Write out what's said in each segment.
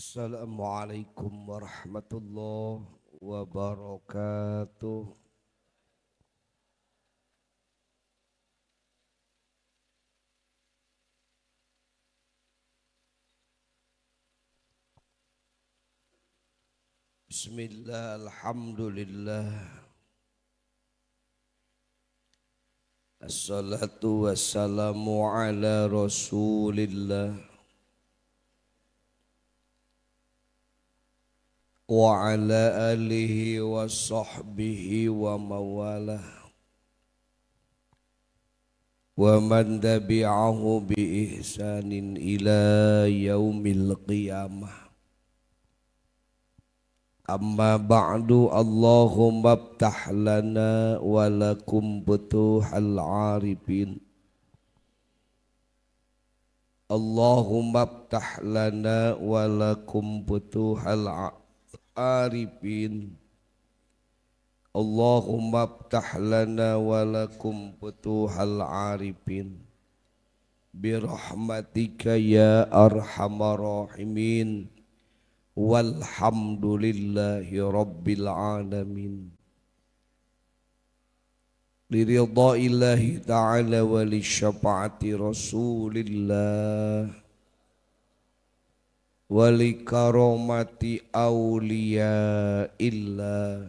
السلام عليكم ورحمة الله وبركاته بسم الله الحمد لله الصلاة والسلام على رسول الله وعلى آله وصحبه وموالاه ومن تبعه بإحسان إلى يوم القيامة أما بعد اللهم افتح لنا ولكم فتوح العارفين اللهم افتح لنا ولكم فتوح العارفين arifin Allahumma ftah lana wa lakum arifin bi ya arhamar rahimin walhamdulillahi rabbil alamin liridha ilahi ta'ala wa li rasulillah walikaromati awliya illa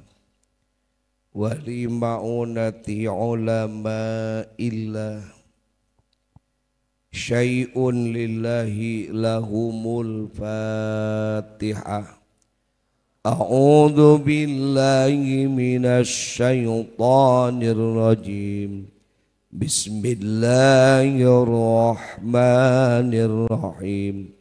walimaunati ulama illa syai'un lillahi lahumul fatihah A'udhu billahi minas syaithanir rajim Bismillahirrahmanirrahim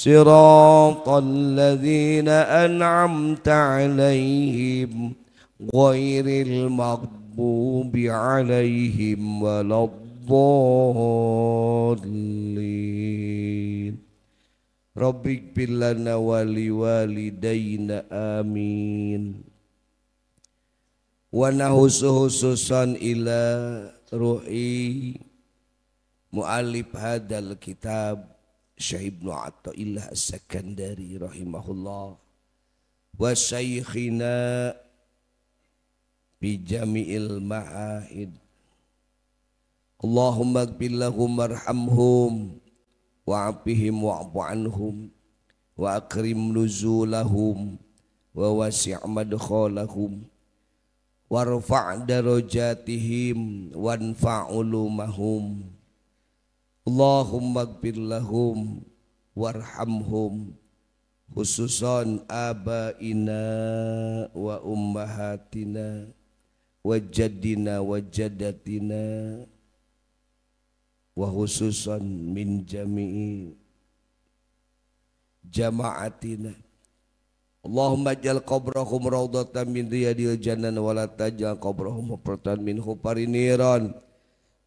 صراط الذين أنعمت عليهم غير المغضوب عليهم ولا الضالين رب اغفر لنا ولوالدينا آمين ونهس خصوصا إلى روحي مؤلف هذا الكتاب Syekh Ibnu Athaillah As-Sakandari rahimahullah wa syekhina bi jami'il ma'ahid Allahumma ighfir lahum warhamhum wa'afihim wa'fu anhum wa akrim nuzulahum wa wasi' madkhalahum warfa' darajatihim wanfa' ulumahum Allahumma gfir lahum warhamhum khususan abaina wa ummahatina wa jaddina wa jaddatina wa khususon min jami'i jama'atina Allahumma jal qabrahum rawdatan min riyadil jannan wa la tajal qabrahum hufratan min hufari niran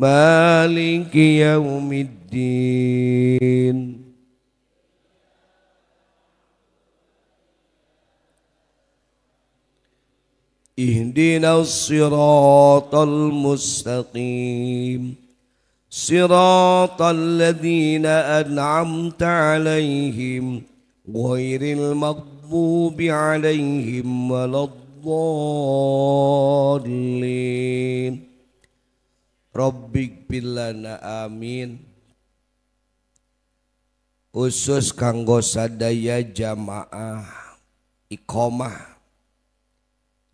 مالك يوم الدين اهدنا الصراط المستقيم صراط الذين أنعمت عليهم غير المغضوب عليهم ولا الضالين bibilana Amin Hai khusus kanggosa daya jamaah Iqomah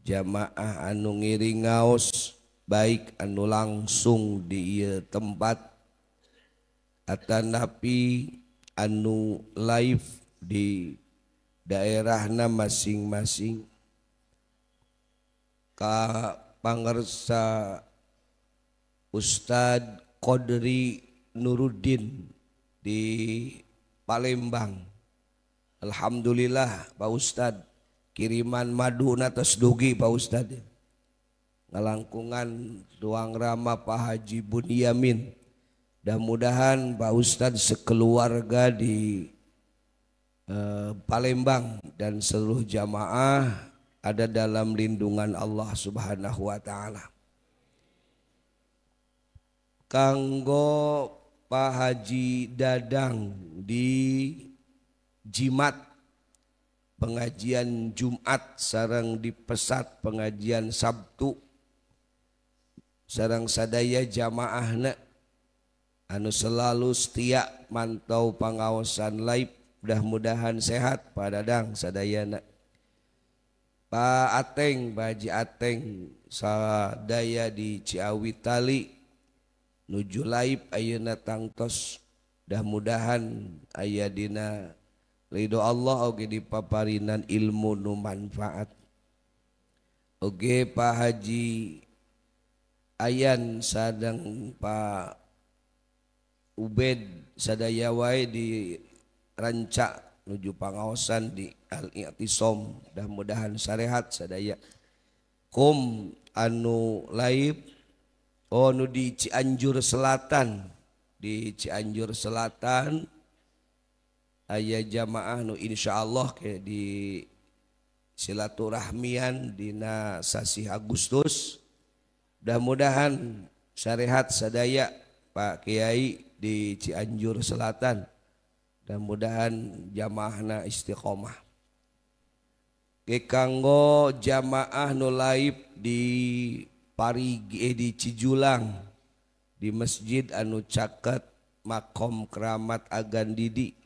jamaah anu ngiringos baik anu langsung di tempat kata napi anu live di daerahnya masing-masing Ka Panerssa Ustadz Kodri Nuruddin di Palembang. Alhamdulillah Pak Ustadz kiriman madu atas dugi Pak Ustadz. Ngelangkungan ruang rama Pak Haji Bunyamin. Dan mudahan Pak Ustadz sekeluarga di eh, Palembang dan seluruh jamaah ada dalam lindungan Allah Subhanahu wa taala kanggo Pak Haji Dadang di Jimat pengajian Jumat sarang di pesat pengajian Sabtu sarang sadaya jamaah jamaahna anu selalu setia mantau pengawasan laib mudah-mudahan sehat Pak Dadang sadaya sadayana Pak Ateng Pak Haji Ateng sadaya di Ciawi Tali nuju laib auna tangtos mudah-mudahan aya dina Ridho Allah dipaarinan ilmu numanfaatge Pak Haji ayayan saddang Ued sadaya wa di Rancak nuju pangasan diom mudah-mudahan syrehat sadaya anu laib Oh, di Cianjur Selatan di Cianjur Selatan Hai ayaah jamaah Nu Insya Allah kayak di silaturahmiian dinasasi Agustus mudah-mudahan syariat sayaaya Pak Kyaiai di Cianjur Selatan mudah-mudahan jamaahna Istiqomah kanggo jamaah nulaib di Parigi e di Cijulang di masjid anu caket makom keramat agan didi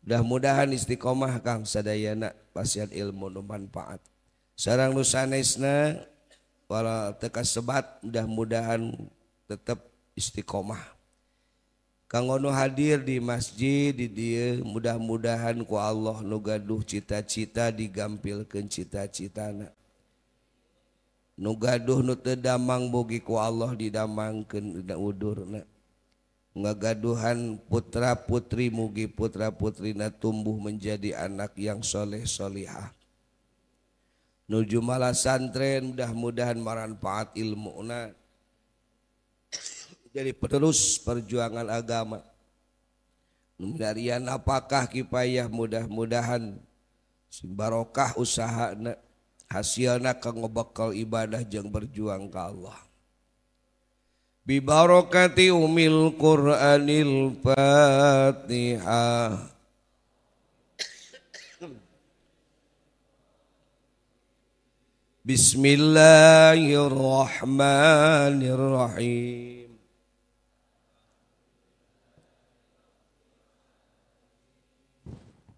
mudah-mudahan istiqomah Kang sadayana pasien ilmu nu manfaat sarang nusanesna wala teka sebat mudah-mudahan tetap istiqomah Kang Ono hadir di masjid di dia mudah-mudahan ku Allah nu gaduh cita-cita digampilkan cita cita nak nuuh Allah didam enggakgaduhan putra-putri mugi putra-putrina tumbuh menjadi anak yangsholehsholiah nuju mallahsantren mudah-mudahan maanfaat ilmuna jadi peterus perjuangan agama darian apa kipayah mudah-mudahan simbaokah usaha hasilna kanggo bekal ibadah jeung berjuang ka Allah bi barokati umil qur'anil fatihah Bismillahirrahmanirrahim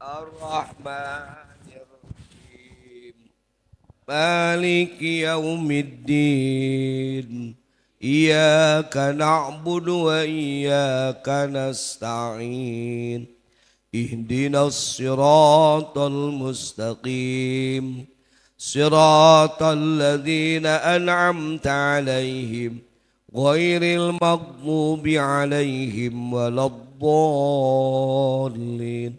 Ar-Rahman مالك يوم الدين إياك نعبد وإياك نستعين اهدنا الصراط المستقيم صراط الذين أنعمت عليهم غير المغضوب عليهم ولا الضالين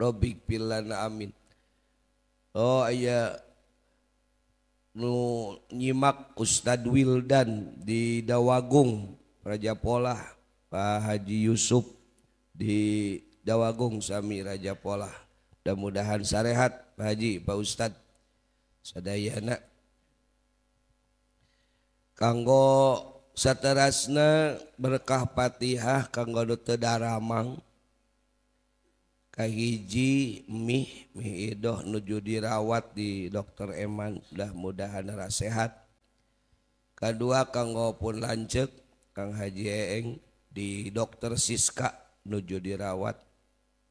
ربك بلنا آمين Oh, ayah nyimak Ustad Wildan di Dawagung Raja pola Pak Haji Yusuf di dawagungsami Raja pola mudah-mudahan sarehat Pak Haji Pak Ustaddayana Kago satterasna berkah patiah Kago doted ramang hijji Mi nuju dirawat di dokter Emang mudah-mudahan rasehat kedua Kagopun lancet Kang Hajieng di dokter Siska nuju dirawat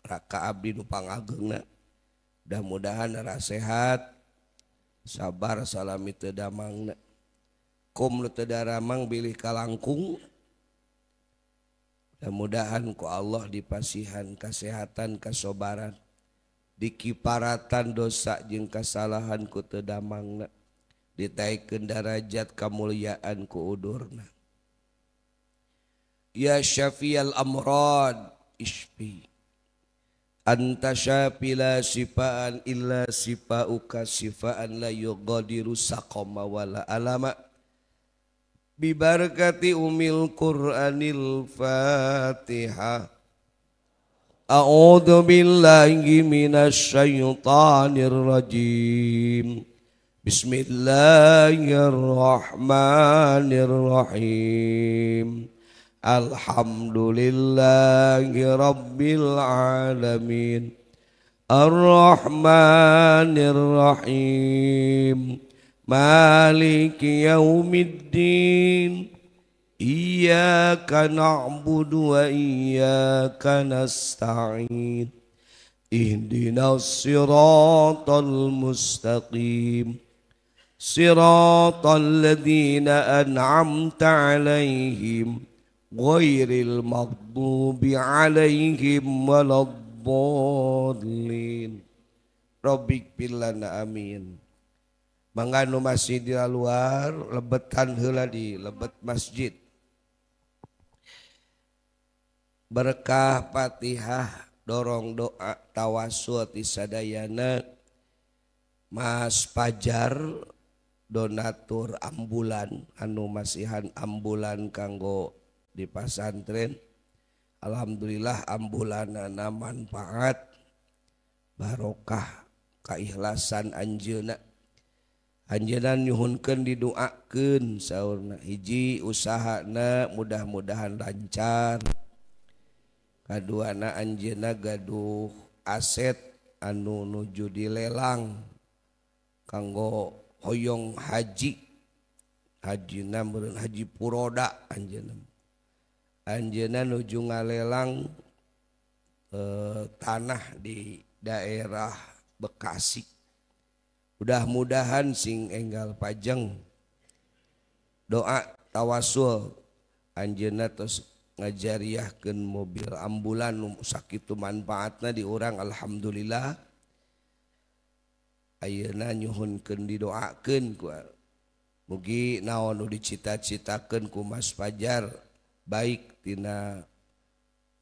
raka Abpanggna mudah-mudahan rasehat sabar salami tedamangmda Ramang bilih ka langkung mudahmudahanku Allah dipasihan kesehatan kasobaran dikiparatan dosa jeung kesalahanku tedamangna ditaiken darajat kemuliaan kuurrna Oh yayafial Amron Anantaya sifaan sipaukafa yogo diakwala alamat Bibarakati umil Qur'anil Fatihah A'udhu billahi minasyaitanir rajim Bismillahirrahmanirrahim Alhamdulillahi alamin Ar-Rahmanir Rahim مالك يوم الدين إياك نعبد وإياك نستعين اهدنا الصراط المستقيم صراط الذين أنعمت عليهم غير المغضوب عليهم ولا الضالين ربك بالله آمين manganu masih di luar lebetan heula di lebet masjid berkah patihah dorong doa tawasul ti sadayana Mas Pajar donatur ambulan anu masihan ambulan kanggo di pasantren Alhamdulillah ambulanana manfaat barokah keikhlasan anjeuna didakan sauna hiji usaha mudah-mudahan rancar kadu anak Anjena gaduh aset anu Nu judi lelang kanggo hoyong haji Haji Hajipuro Annam Annan hujunga lelang eh, tanah di daerah Bekasiki Oke udah-mudahan sing engggal pajeng doa tawasul Anjna ngajariken mobil ambulan sakit itu manfaatnya di orang Alhamdulillah nyhuno na dici-citaken ku Mas Fajar baiktina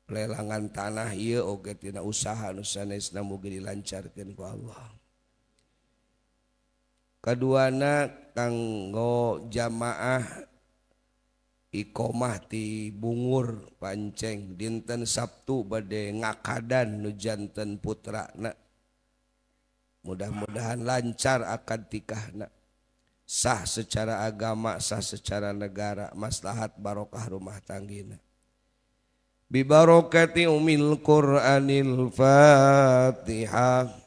pelelangan tanah ytina usaha nusan lancarkanha kedua anak kanggo jamaah Ikomatiti bungur panceng dinten Sabtu badde ngakadan nujanten putrana mudah-mudahan lancar akan ti na sah secara agama sah secara negara maslahat barokah rumah tangggi bibaroket Umil Quran anilfattiha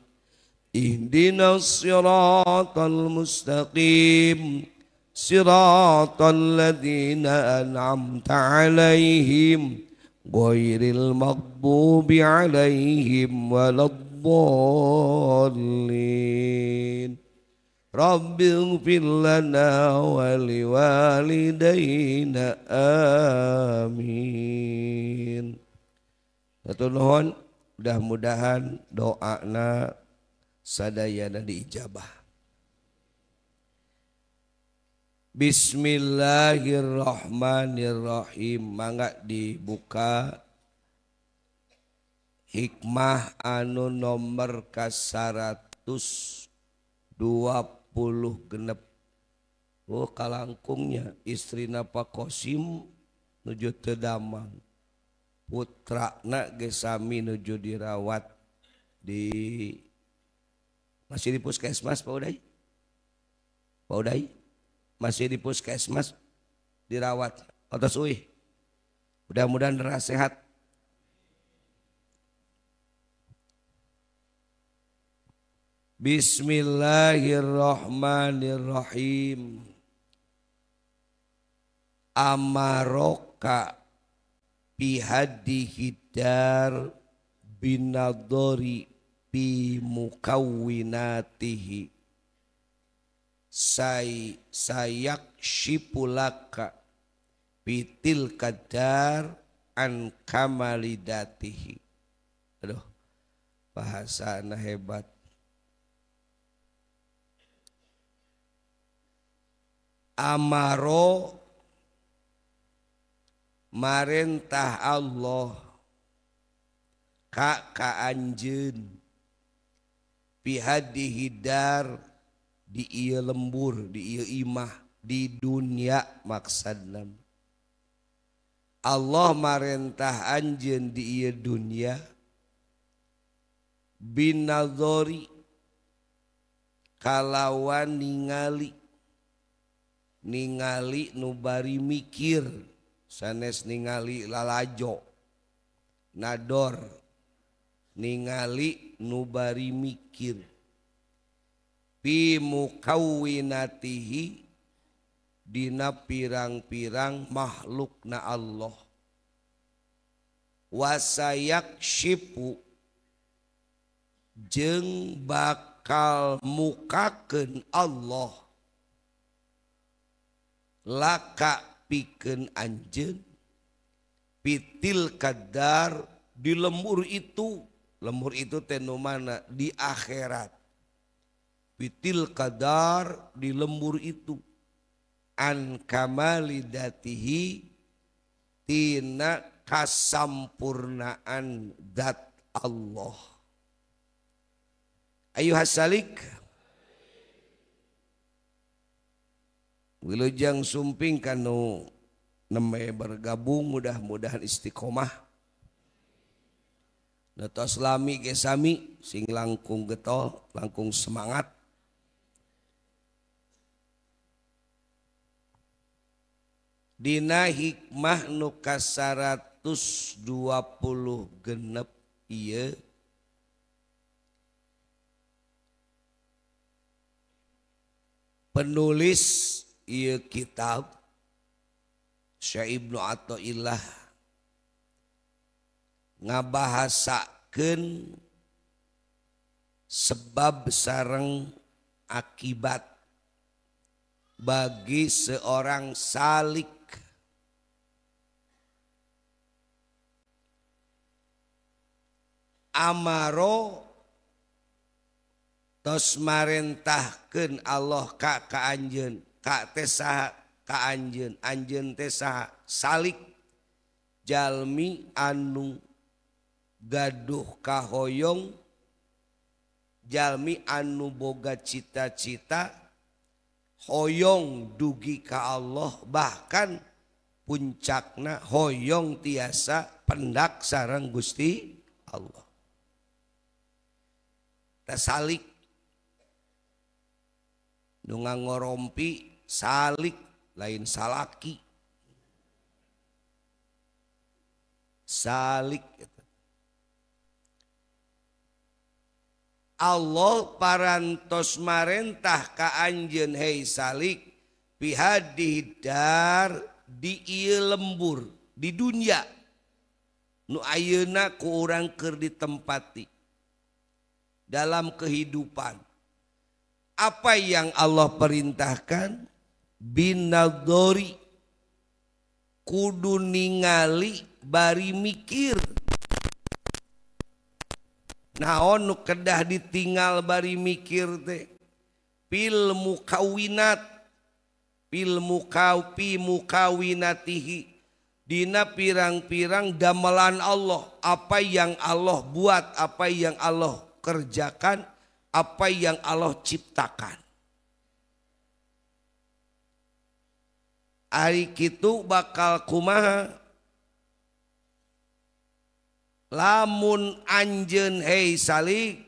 اهدنا الصراط المستقيم صراط الذين أنعمت عليهم غير المغضوب عليهم ولا الضالين رب اغفر لنا ولوالدينا آمين Satu nuhun, mudah-mudahan doa sadayana diijabah. Bismillahirrahmanirrahim. Mangga dibuka hikmah anu nomor kasaratus dua puluh genep. Oh kalangkungnya istri napa kosim nuju tedamang putra nak gesami nuju dirawat di masih di puskesmas Pak Udai. Pak Uday? Masih di puskesmas dirawat atas uih. Mudah-mudahan rasa sehat. Bismillahirrahmanirrahim. Amaroka pihadi hidar binadori bi mukawinatihi say sayak shipulaka bitil kadar an kamalidatihi aduh bahasa anak hebat amaro marintah Allah kak ka punya dihidar diia lembur di imah di dunia maksadnam Allah Marintah Anjen di dunia binzori kalawan ningali ningali nubari mikir sanes ningali lalajo nador ningali di nubari mikir Hai pimukawinatihidina pirang-pirang makhlukna Allah Hai wasaya sipu Hai jeng bakal mukakan Allah Hai laka piken anjng pittil kadardar di lemur itu lemmur itu teno mana di akhirat pittil Qdar di lembur itu kasamurnaan dat Allah Ayuping kan bergabung mudah-mudahan Istiqomahmu letos lami gesami sing langkung getol langkung semangat Dina hikmah nuka 120 genep iya penulis iya kitab Syekh Ibnu Athaillah ngabaha sebab sareng akibat bagi seorang salik Amaro tosmarahkan Allah Kakak Anjen Ka Ka Anjen Anjentes salik Jami anungku gaduh kahoyong jalmi anu boga cita-cita hoyong dugi ka Allah bahkan puncakna hoyong tiasa pendak sarang Gusti Allah tasalik nunga ngorompi salik lain salaki salik Allah paratos Martah Ka Anjen Haialik pihak dihidar di lembur di dunia Nuunakuker ditempati dalam kehidupan apa yang Allah perintahkan binri kuduali bari mikir di nukeddah ditingal bari mikir depil mukawinatpilmukapi mukawinatihi Dina pirang-pirang damelan Allah apa yang Allah buat apa yang Allah kerjakan apa yang Allah ciptakan Hai hari itu bakal kumaha lamun Anjen He Sallib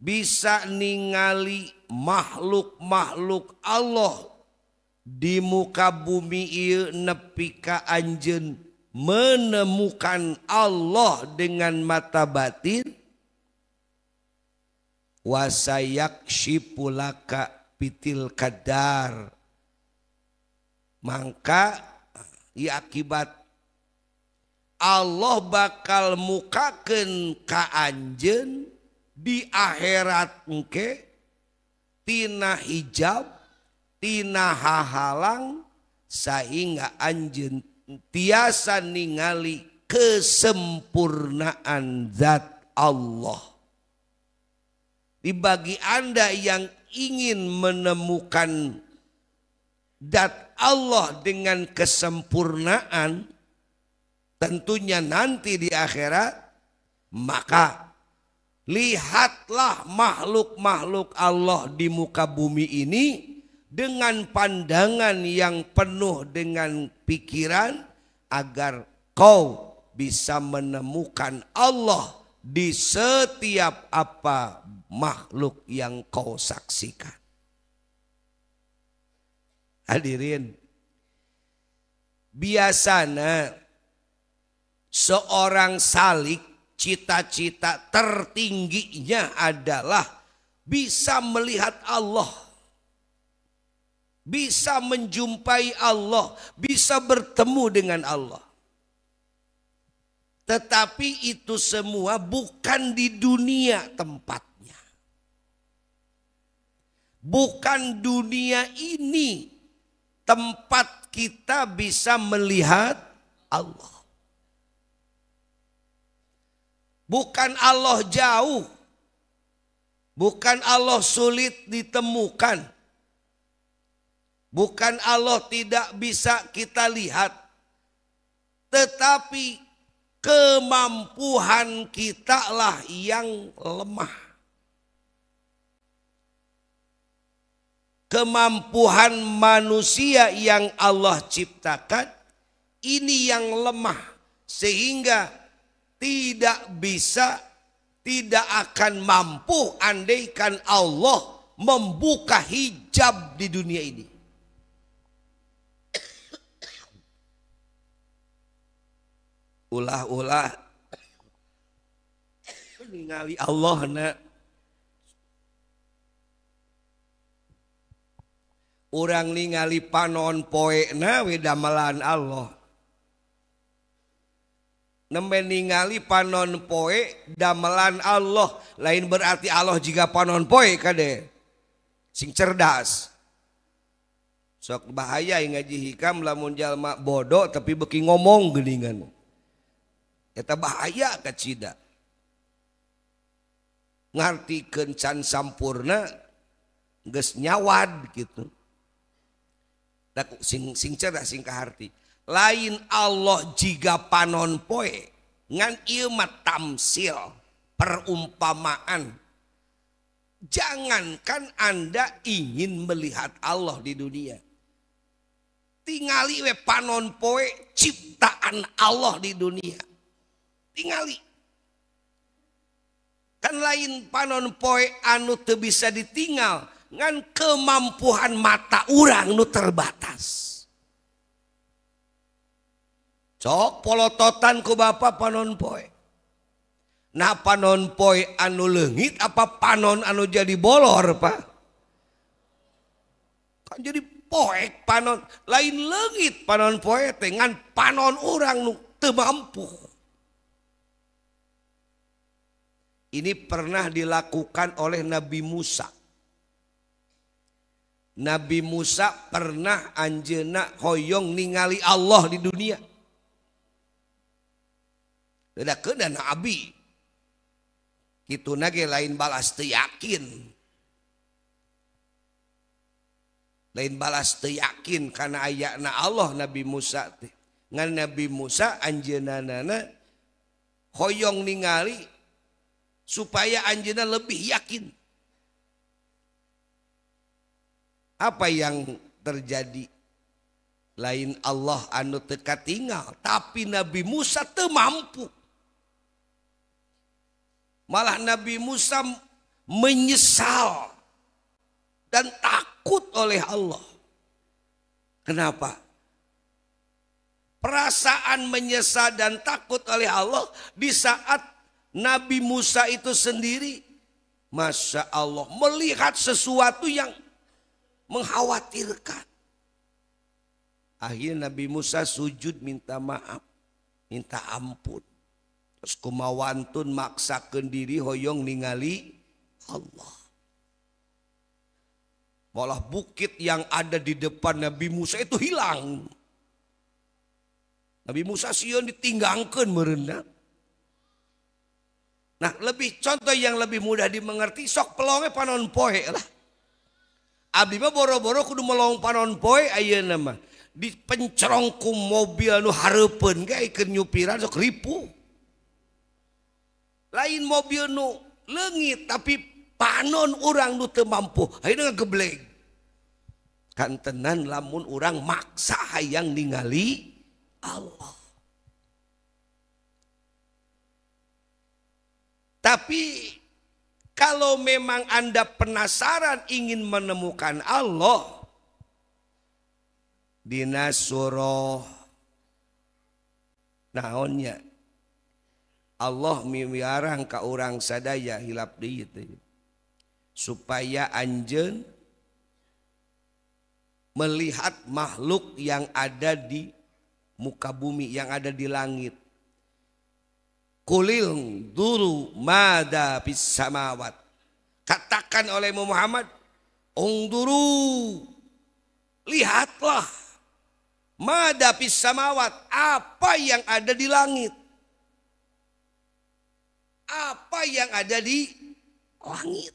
bisa ningali makhluk-makhluk Allah di muka bumi il nepika Anjen menemukan Allah dengan mata batin wasaya sipulaka pitil Qdar Maia akibatin Allah bakal muka kekaanjen dia akhirat ketina hijabtina hahalang sehingga anjenantiasa ningali kesempurnaan zat Allah dibagi anda yang ingin menemukan dat Allah dengan kesempurnaan, tentunya nanti di akhirat maka lihatlah makhluk-makhluk Allah di muka bumi ini dengan pandangan yang penuh dengan pikiran agar kau bisa menemukan Allah di setiap apa makhluk yang kau saksikan. Hadirin, biasanya seorang salik cita-cita tertingginya adalah bisa melihat Allah bisa menjumpai Allah, bisa bertemu dengan Allah. Tetapi itu semua bukan di dunia tempatnya. Bukan dunia ini tempat kita bisa melihat Allah. Bukan Allah jauh. Bukan Allah sulit ditemukan. Bukan Allah tidak bisa kita lihat. Tetapi kemampuan kita lah yang lemah. Kemampuan manusia yang Allah ciptakan ini yang lemah sehingga tidak bisa, tidak akan mampu andaikan Allah membuka hijab di dunia ini. Ulah-ulah ningali Allah na orang ningali panon poe na wedamelan Allah nembe ningali panon poe damelan Allah lain berarti Allah jika panon poe kade sing cerdas sok bahaya ngaji hikam lamun jalma bodoh tapi beki ngomong geningan eta bahaya kacida ngarti kencan sampurna ges nyawad gitu tak sing sing cerdas sing kaharti lain Allah jika panon poe ngan ilmat tamsil perumpamaan jangankan anda ingin melihat Allah di dunia tingali we panon poe ciptaan Allah di dunia tingali kan lain panon poe anu te bisa ditinggal ngan kemampuan mata orang nu terbatas sok polototan ku Bapak poe, nah panon poe anu lengit apa panon anu jadi bolor Pak kan jadi poek panon lain lengit panon poe dengan panon orang nu mampu ini pernah dilakukan oleh Nabi Musa Nabi Musa pernah anjena hoyong ningali Allah di dunia dan Abi Itu nage lain balas teyakin, lain balas teyakin yakin karena ayakna Allah Nabi Musa dengan ngan Nabi Musa anjenanana. hoyong ningali supaya anjena lebih yakin apa yang terjadi lain Allah anu teka tinggal tapi Nabi Musa temampu. mampu Malah Nabi Musa menyesal dan takut oleh Allah. Kenapa? Perasaan menyesal dan takut oleh Allah di saat Nabi Musa itu sendiri, masya Allah, melihat sesuatu yang mengkhawatirkan. Akhirnya Nabi Musa sujud minta maaf, minta ampun terus kumawantun maksakan diri hoyong ningali Allah malah bukit yang ada di depan Nabi Musa itu hilang Nabi Musa Sion ditinggangkan merendah Nah lebih contoh yang lebih mudah dimengerti sok pelonge panon poe lah. Abdi mah boro-boro kudu melong panon poe nama nama. pencerongku ku mobil nu harapan gak ikut nyupiran sok ripuh lain mobil nu lengit tapi panon orang nu mampu akhirnya kan tenan, lamun orang maksa hayang ningali Allah tapi kalau memang Anda penasaran ingin menemukan Allah dina surah naonnya Allah miwiarang ka orang sadaya hilap di itu supaya anjen melihat makhluk yang ada di muka bumi yang ada di langit kulil duru mada bisa katakan oleh Muhammad ungduru lihatlah mada bisa apa yang ada di langit apa yang ada di langit.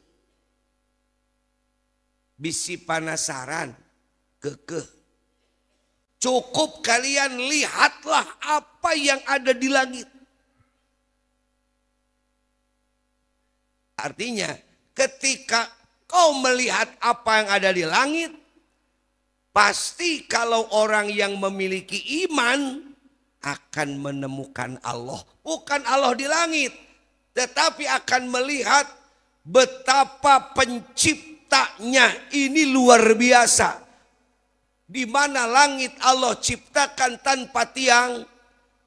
Bisi panasaran, kekeh. Cukup kalian lihatlah apa yang ada di langit. Artinya ketika kau melihat apa yang ada di langit, pasti kalau orang yang memiliki iman akan menemukan Allah. Bukan Allah di langit, tetapi akan melihat betapa penciptanya ini luar biasa. Di mana langit Allah ciptakan tanpa tiang,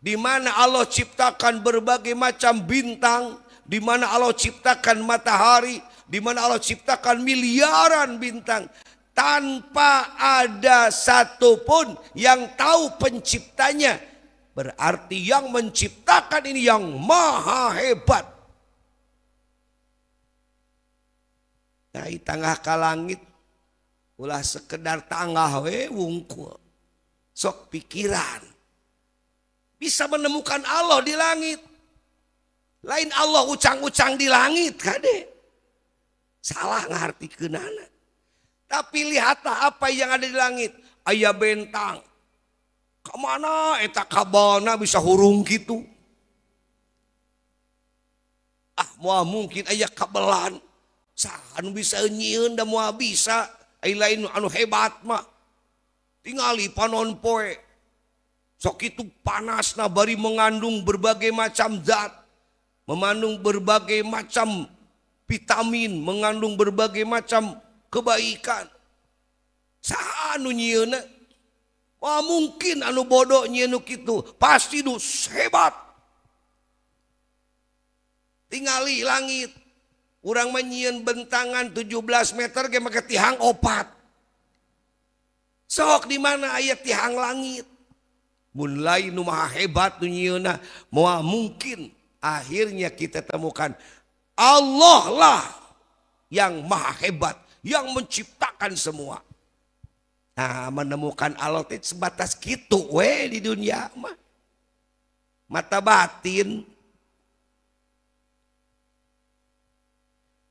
di mana Allah ciptakan berbagai macam bintang, di mana Allah ciptakan matahari, di mana Allah ciptakan miliaran bintang tanpa ada satupun yang tahu penciptanya. Berarti yang menciptakan ini yang maha hebat. langit ulah sekedart sok pikiran bisa menemukan Allah di langit lain Allah ucang-ucang di langit Ka salah ngangerti kenana tapi lihatah apa yang ada di langit Ayah bentang kemanabona bisahurung gitu ahmu mungkin ayaah kabelan bisa bisa an hebat tinggali panon sok itu panas nabari mengandung berbagai macam zat memanndung berbagai macam vitamin mengandung berbagai macam kebaikan eh? Wah mungkin anu bodohnyenuk pasti hebat tinggali hilang itu orang menyian bentangan 17 meter Gimana make tihang opat sok di mana ayat tihang langit Mulai numah hebat dunia Mau mungkin akhirnya kita temukan Allah lah yang maha hebat yang menciptakan semua nah menemukan Allah itu sebatas gitu weh di dunia mah mata batin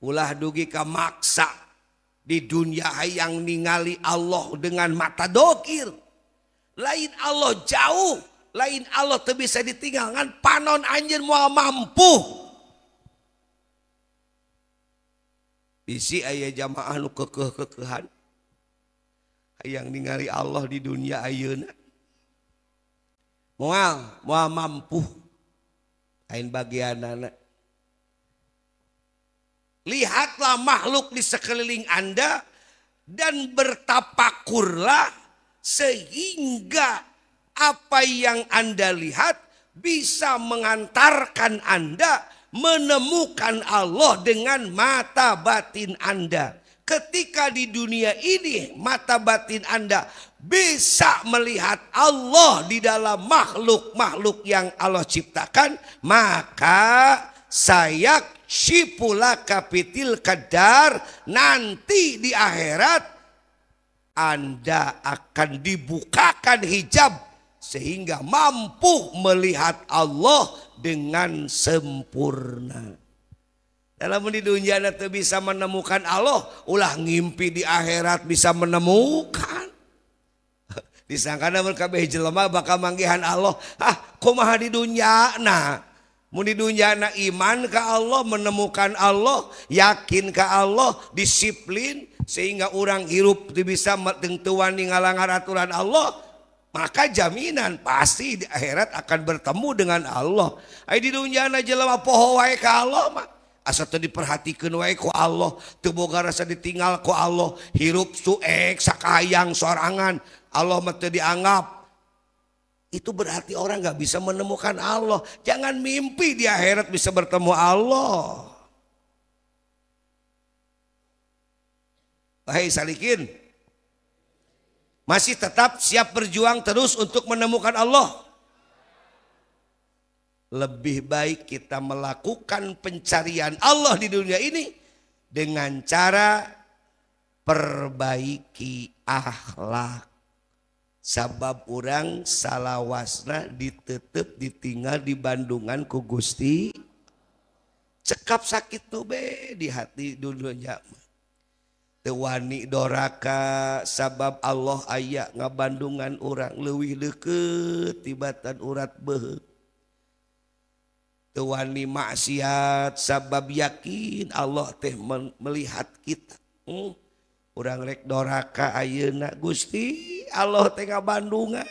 ulah dugi kemaksa di dunia hayang ningali Allah dengan mata dokir lain Allah jauh lain Allah tuh bisa ditinggal panon anjir mau mampu bisi ayah jamaah nu kekeh-kekehan hayang ningali Allah di dunia ayeuna moal moal mampu lain bagian anak Lihatlah makhluk di sekeliling Anda dan bertapakurlah sehingga apa yang Anda lihat bisa mengantarkan Anda menemukan Allah dengan mata batin Anda. Ketika di dunia ini mata batin Anda bisa melihat Allah di dalam makhluk-makhluk yang Allah ciptakan, maka saya Sipula kapitil kadar nanti di akhirat Anda akan dibukakan hijab sehingga mampu melihat Allah dengan sempurna. Dalam di dunia itu bisa menemukan Allah, ulah ngimpi di akhirat bisa menemukan. Disangka namun kabeh jelema bakal manggihan Allah. Ah, kumaha di dunia nah. duniana imankah Allah menemukan Allah yakin ke Allah disiplin sehingga orang hirup itu bisatentuan dialangan aturan Allah maka jaminan pasti di akhirat akan bertemu dengan Allah di dunia diperhatikan wa Allah tubuhga rasa ditinggalku Allah hirup suek sakakaang suarangan Allah metu dianggap Itu berarti orang nggak bisa menemukan Allah. Jangan mimpi di akhirat bisa bertemu Allah. Wahai salikin, masih tetap siap berjuang terus untuk menemukan Allah. Lebih baik kita melakukan pencarian Allah di dunia ini dengan cara perbaiki akhlak sabab orang salahwasna ditetep ditinggal di Bandungan ku Gusti cekap sakit tuh di hati dulu nyamawani doraaka sabab Allah aya nga Bandungan orang lewih le ke Tibetan urat be tuwani maksiat sabab yakin Allah teh melihat kita hmm. rekdorakayeak Gusti Allah tenga Bandungan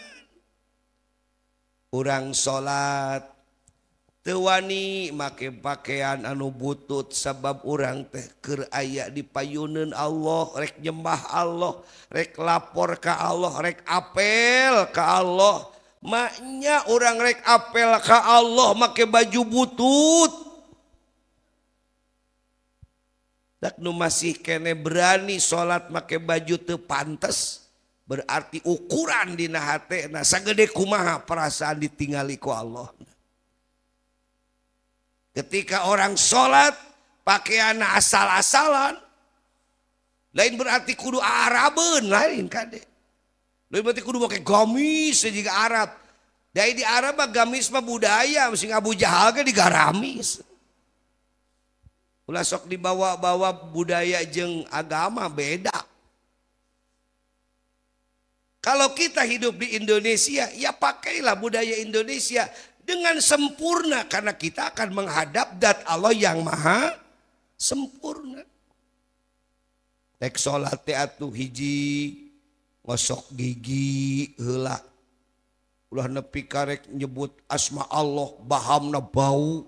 orang salatwani make pakaian anu butut sabab orang tehker aya diayunun Allah reknyembah Allah rekklapor ke Allah rek apel ke Allah makanya orang rek apel ke Allah make baju butut tak nu masih kene berani sholat make baju te pantes berarti ukuran di hate nah sagede kumaha perasaan ditinggali ku Allah ketika orang sholat pakaian asal-asalan lain berarti kudu Araben lain kade lain berarti kudu pakai gamis jika Arab dari di Arab mah gamis mah budaya mesti ngabu Jahal ke digaramis ulah sok dibawa-bawa budaya jeng agama beda kalau kita hidup di Indonesia ya pakailah budaya Indonesia dengan sempurna karena kita akan menghadap dat Allah yang maha sempurna tek salat hiji ngosok gigi helak. ulah nepi karek nyebut asma Allah bahamna bau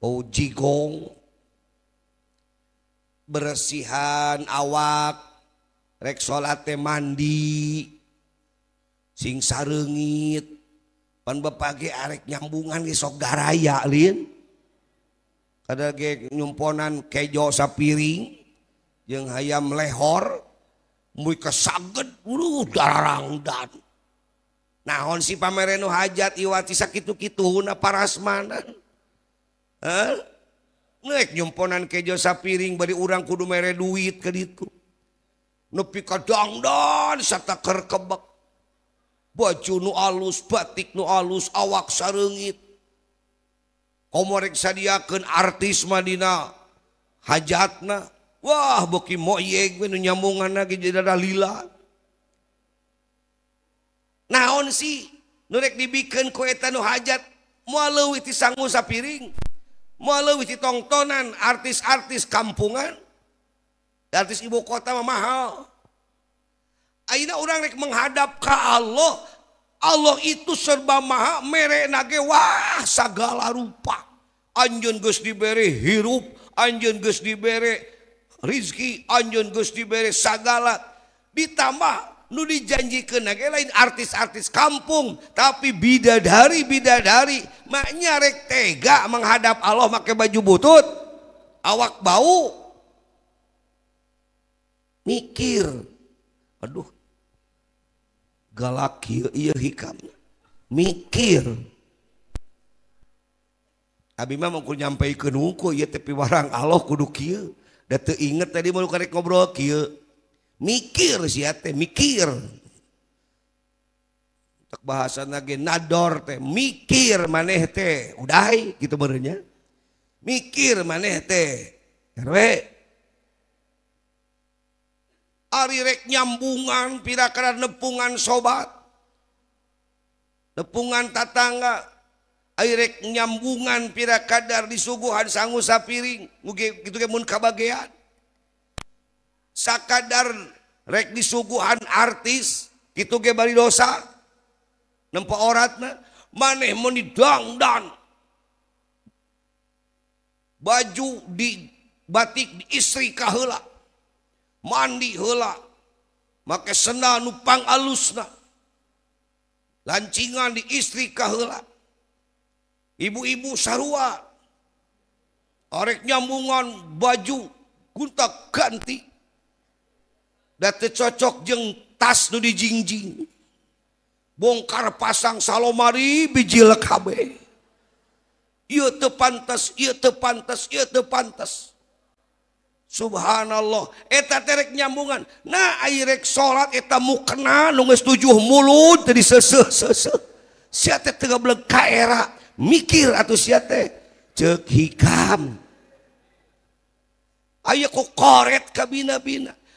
igong Hai berrsihan awak rek salalate mandi singsa renggit penmbepagi are nyambungan nihoklinnyimpoan kesa piring yang haym lehor mu ke darang dan nahon si pamerenu hajat Iwa gitu-kitu paras man nyimpoan kejosa piring bagi orang kudu merah duit ke gitu nu doang do ke alus batik nu alus awak sarenggitrek artis Madina hajatna Wah nya naon si nurrek dibiken kueta hajat muawiangsa piring punyai tontonan artis-ars kampungan artis ibukota mahal Ada orang menghadapkah Allah Allah itu serba maha mereknagewah segala rupa Anjun Gu di Bere hirup Anjun Gu di Bere Rizki Anjun Gu di Be sagalat ditambah nu dijanjikan lagi lain artis-artis kampung tapi bidadari bidadari maknya rek tega menghadap Allah pakai baju butut awak bau mikir aduh galak iya, iya hikam mikir Abi mah nyampe ke nungku ya tapi warang Allah kudu kia. dah teringat tadi mau karek ngobrol kia. mikir mikir bahasa mikir maneh gitunya mikir maneh Arirek nyambungan pikadar nepungan sobat nepungan tatangga airrek nyambungan pikadar disuguhan sangusa piring gitu yamuka kadarrekuguhan artis gitu dosampa man baju di batik di istrikah mandila maka sena nupang alusna lancingan di istrikahla ibu-ibu sarua orreknya mungan baju guntak ganti cocok jeng tas dijinjing bongkar pasang Salmari bijilek pantas te pantas pantas subhanallah nyamungan airrek salat mu kena n setujuh mulut jadi mikil ce yo kok kor kami na-bina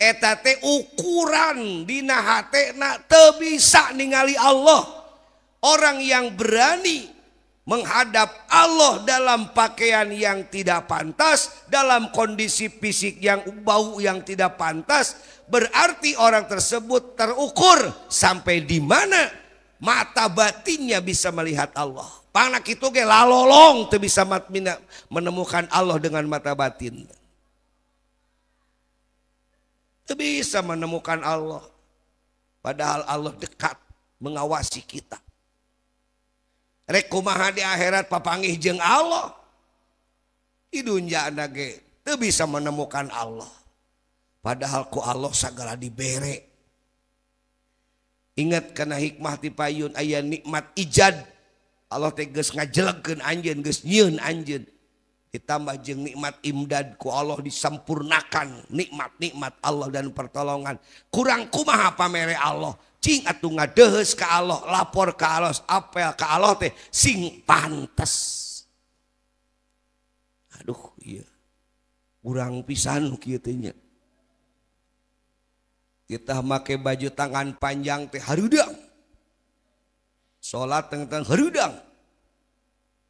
etate ukuran dina hatena nak bisa ningali Allah orang yang berani menghadap Allah dalam pakaian yang tidak pantas dalam kondisi fisik yang bau yang tidak pantas berarti orang tersebut terukur sampai di mana mata batinnya bisa melihat Allah panak itu ge lalolong teu bisa menemukan Allah dengan mata batin bisa menemukan Allah padahal Allah dekat mengawasi kita reuma di akhirat papagih Allah bisa menemukan Allah padahalku Allah segala diberre ingat ke hikmah dipayun ayaah nikmat ijad Allah teges ngajelegen anjun anjd ditambah jeng nikmat imdad ku Allah disempurnakan nikmat-nikmat Allah dan pertolongan kurang kumaha pamere Allah cing atau ngadehes ke Allah lapor ke Allah apel ke Allah teh sing pantes aduh iya kurang pisan kitanya kita make baju tangan panjang teh harudang sholat tentang harudang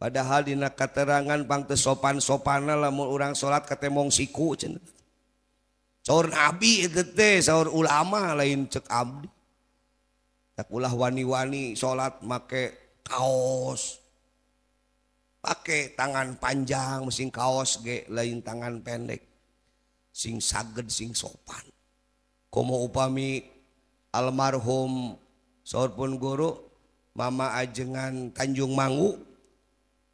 adahal di katerangan bangtes sopan sopana lamor-u salat ketemong sikude ulama laini salat make kaos pakai tangan panjang sing kaos ge lain tangan pendek sing saged sing sopan kom mau upami almarhum so pun guru mamama ajengan Kanjung mangu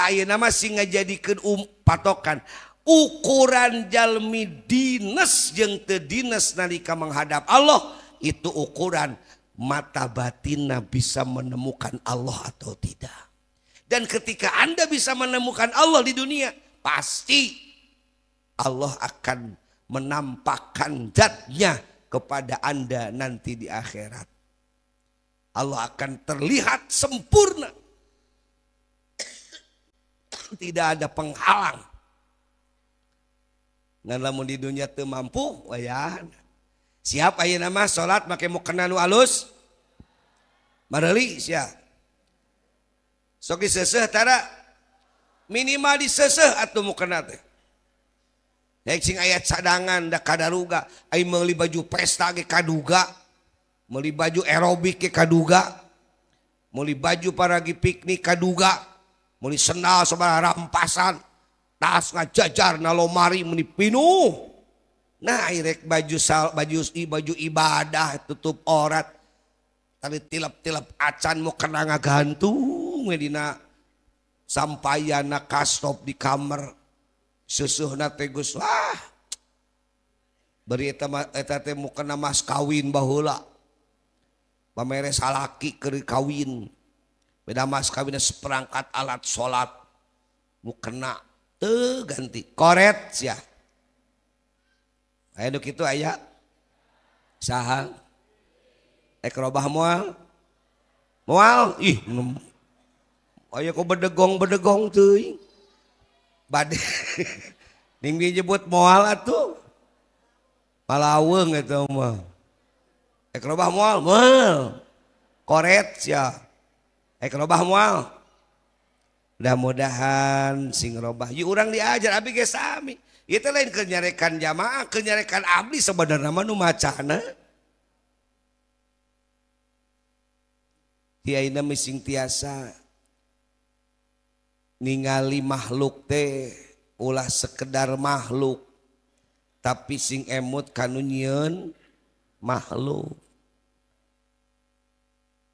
Ayat nah, nama sing jadi um patokan ukuran jalmi dinas yang tedinas nalika menghadap Allah itu ukuran mata batinna bisa menemukan Allah atau tidak. Dan ketika Anda bisa menemukan Allah di dunia, pasti Allah akan menampakkan zatnya kepada Anda nanti di akhirat. Allah akan terlihat sempurna tidak ada penghalangnya tuh mampu siap nama salat maka mau ke a minimalis aya saddaruga baju presta kaduga meli baju aerobik ke kaduga mulai baju para gipiknik kaduga sennal se rampasan ta nga cacar na loari meniurek baju baju baju ibadah tutup ort tadi tiap-tilap acanmu ke gantung sampai natop di kamar susuh berita tem ke nama kawin pemeressa lagi ke kawinmu punyada kamiperangkat alat salat mu kena tuh ganti koret ya itu aya saal mu bedego bedego bad jebut mual tuh pala koret ya Eh, mudah-mudahan sing urang diajar lain kenyarekan jamaah kenyarekan Ablibenar nama ningali makhluk teh ulah sekedar makhluk tapi sing emot kanun makhluk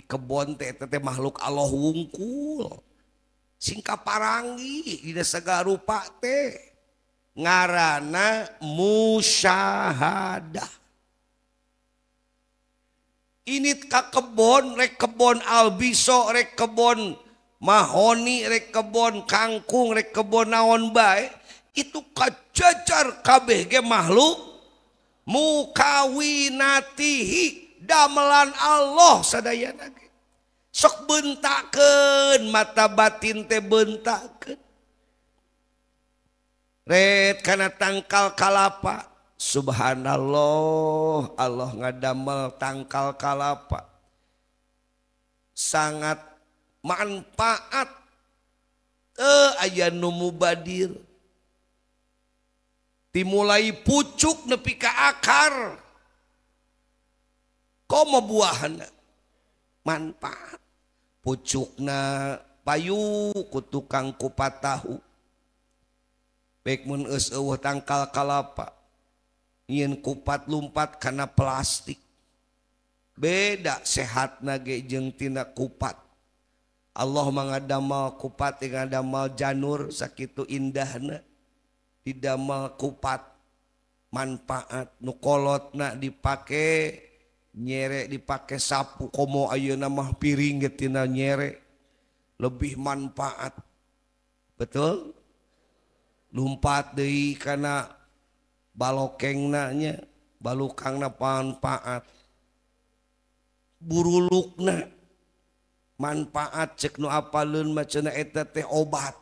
kebon teh tete makhluk Allah wungkul singka parangi tidak segaru pak ngaranana musyahadah ini ka kebon rekebon albisok rekebon mahoni rekebon kangkung rekebon naon baik itu kececar kabehge makhluk mukawinatihi punya damelan Allah se sok bentken mata batin te bent red karena tangkal kalapa Subhanallah Allah ngamel tangkal kalapa sangat manfaat ayabadil Hai dimulai pucuk nepi ke akar punya buhana manfaat pucukna payu kutukang kupat tahu ta kalapain kupat lumpat karena plastik beda sehat na gejengtina kupat Allah mengadamal kupat yang ada mal Janur sakit indahna tidak mau kupat manfaat nukolot na dipakai nyerek dipakai sapu komo ayo na piringtina nyerek lebih manfaat betul lumpmpaat karena balokng nanya balang manfaatburulukna manfaat cekno apa obat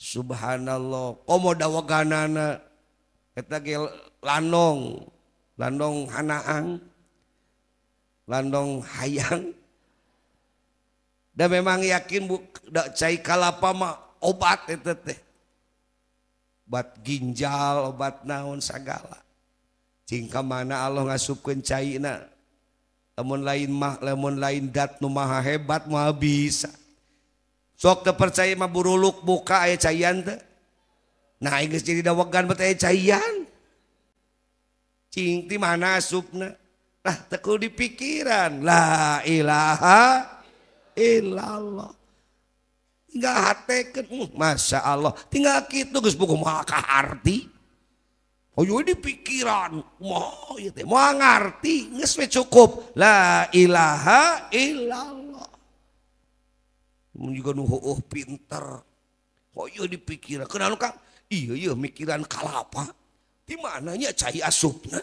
Subhanallahwaonghanaang dong hayang dan memang yakin kalapa obat buat ginjal obat naon sagala cingka mana Allah nga subku cair lain lain dat hebat ma bisa sok percayamahburuluk buka aya cairnti mana subna Nah, teku di pikiran. La ilaha illallah. Enggak hatekeun. Uh, hmm, Masya Allah. Tinggal kita gitu, geus buku maka arti, Oh, iya, di pikiran. Mau ya teh mau ngerti. geus cukup. La ilaha illallah. Mun juga nu oh, pinter. Oh, iya, di pikiran. Kenal kan? Iya, iya mikiran kalapa. Di mananya cai asupnya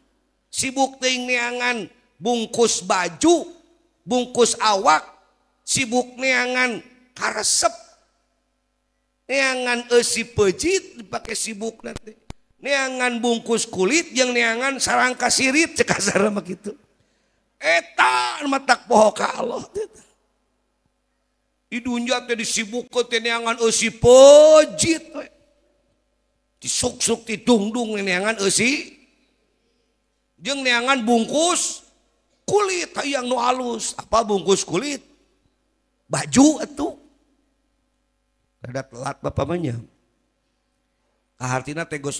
sibuk ting niangan bungkus baju bungkus awak sibuk niangan karesep niangan esi pejit dipakai sibuk nanti niangan bungkus kulit yang niangan sarang kasirit cekasar sama gitu eta matak poho ka Allah Idunja teh disibuk ke teh neangan esi pejit disuk-suk ditungdung neangan esi neangan bungkus kulit yang nu aus apa bungkus kulit baju telat Bapak 5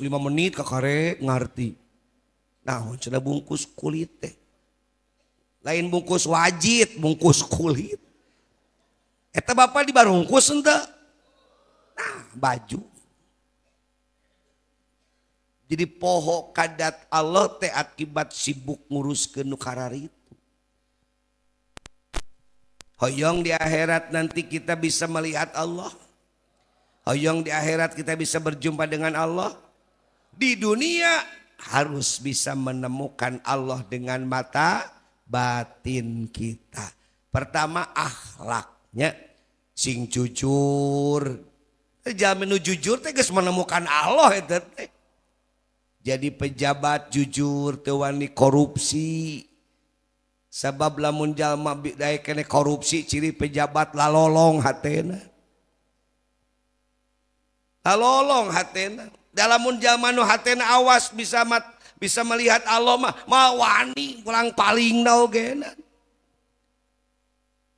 menitngerti bungkus kulit teh lain bungkus wajib bungkus kulit Bapak di baru bungkus baju jadi poho kadat Allah teh akibat sibuk ngurus ke nukarar itu hoyong di akhirat nanti kita bisa melihat Allah hoyong di akhirat kita bisa berjumpa dengan Allah di dunia harus bisa menemukan Allah dengan mata batin kita pertama akhlaknya sing jujur jamin jujur teh menemukan Allah itu pejabat jujur tewani korupsi sebablahmunjal korupsi ciri pejabatlah lolong Halolong dalammunwas bisa bisa melihat Allahmah maui pu paling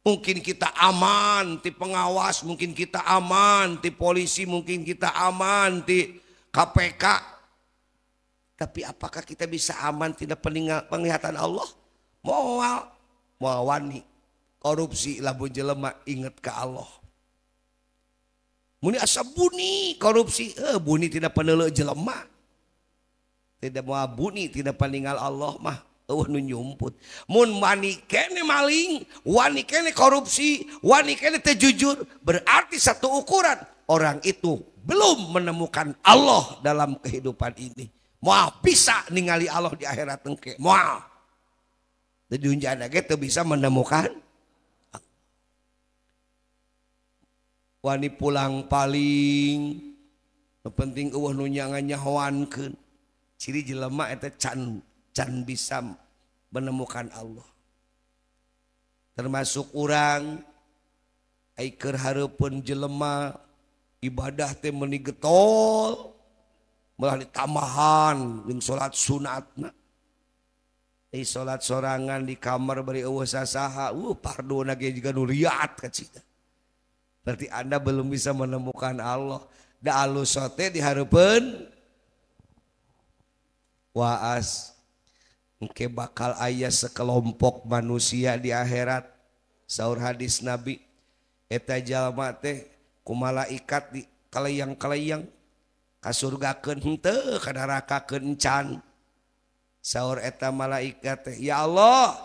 mungkin kita aman di pengawas mungkin kita aman di polisi mungkin kita aman di KPK Tapi apakah kita bisa aman tidak penglihatan Allah? Mual, wani, korupsi, labun jelema, ingat ke Allah. Muni asa buni korupsi, eh buni tidak penelek jelema. Tidak mau buni tidak peninggal Allah mah Oh nu nyumput. Mun wani kene maling, wani kene korupsi, wani kene terjujur berarti satu ukuran orang itu belum menemukan Allah dalam kehidupan ini bisa ningali Allah di daerah tengke bisa menemukan wanita pulang paling pentingtingnya ciri jele menemukan Allah termasuk orang e Harpun jelemah ibadah tem meni gettol taahan salat sunat salat serrangan di kamar beri uh, berarti anda belum bisa menemukan Allahluste di Har waas mungkin bakal ayah sekelompok manusia di akhirat Saur hadits nabi et ku malaikat di kalang-kleleyang surgaakaur malaikat ya Allah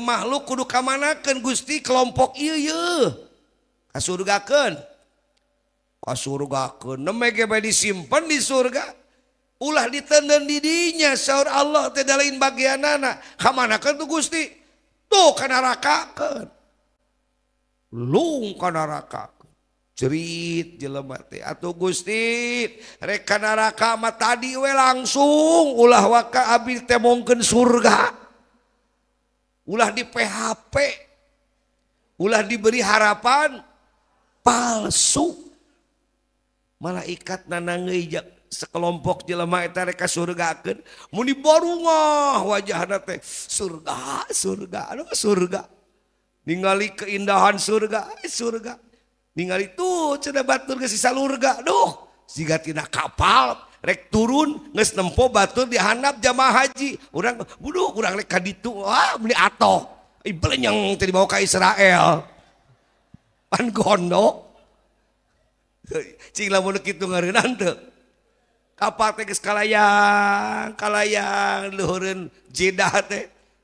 makhluk kumanakan Gusti kelompokgaga disimpan di surga ulah diten didinya sah Allah tidak lain bagian anak hamanakan tuh Gusti tuh kanakan lungkan nerakaakan je atau rekanaka tadi langsung ulah waka mungkin surga ulah di PHP ulah diberi harapan palsu malaikat nanangejak sekelompok jelematareka surga mau dibo wajah surga surga surga ningaligali keindahan surga surga itu sudah batur ke sisa Lurga loh sitina kapal rek turun ngesemppo batu dihanap jama haji orang kurang mereka itu ibli yang terima kasih Israelndokala yang lu jeda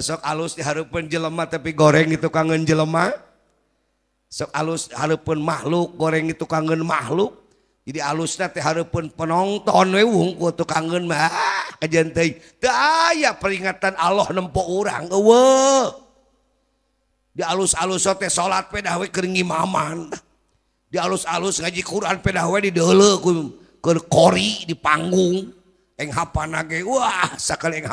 so alus di Harpan jelemah tapi goreng itu kangen jelemahpun makhluk goreng itu kang makhluk jadi alusnya teh pun penonton ah, peringatan Allah nem dia alus-alus salatped keriman dia alus-alus ngaji Quranpedwa di panggungpan sak 5000.000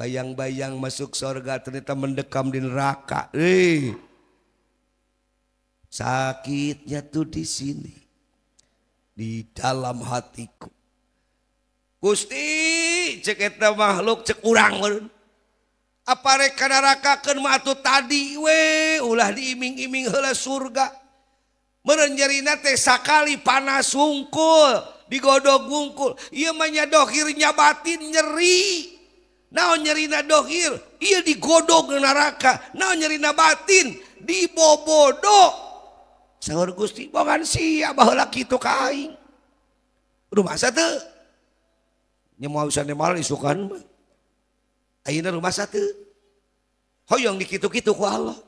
bayang-bayang masuk surga ternyata mendekam di neraka eh sakitnya tuh di sini di dalam hatiku Gusti ceketa makhluk cek urang meureun neraka kana rakakeun mah tadi we ulah diiming-iming heula surga meureun jarina teh sakali panas sungkul digodog wungkul ieu mah batin nyeri Nau nyerina dohir, ia digodok ke neraka. Nau nyerina batin, dibobodo. Sahur Gusti, bukan sia bahwa kitu ka Rumah satu. Nyemoa bisa nemal isukan mah. rumah satu. Hoyong dikitu-kitu ku Allah.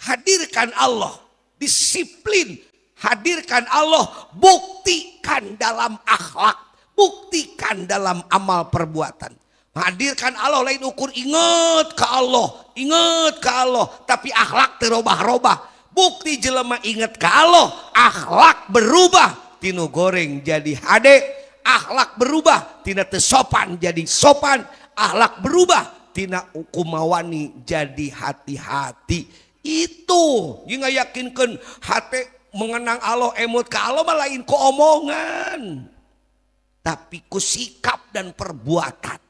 Hadirkan Allah, disiplin hadirkan Allah, buktikan dalam akhlak, buktikan dalam amal perbuatan hadirkan Allah lain ukur ingat ke Allah ingat ke Allah tapi akhlak terubah robah bukti jelema ingat ke Allah akhlak berubah tinu goreng jadi hade akhlak berubah tina tesopan jadi sopan akhlak berubah tina ukumawani jadi hati-hati itu yang yakinkan hati mengenang Allah emot ke Allah malah lain keomongan tapi ku sikap dan perbuatan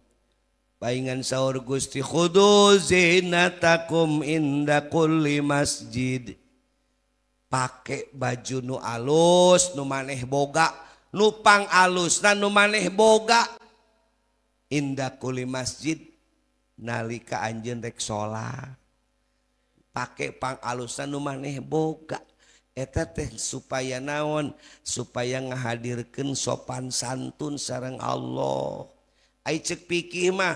ansaur Gusti khudus inda masjid pakai baju nu alus nu maneh boga lupang alusta maneh boga inda masjid nalika anjen sala pakai pang alusan maneh boga et teh supaya naon supaya ngahadirkan sopan santun sarang Allah ay cek piki mah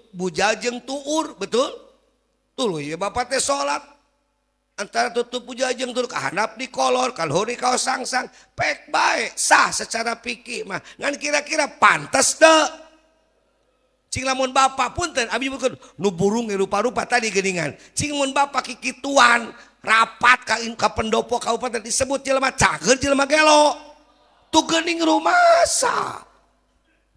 jajeng tur betul Bapak salat antara tutup jajeng turhanap di kolor kal kau sang baikba sah secara pikir mah kira-kira pantas the sing ba burung rupa-rupa tadianan rapatkahka pendopo kabupaten disebut tuh gending rumah sah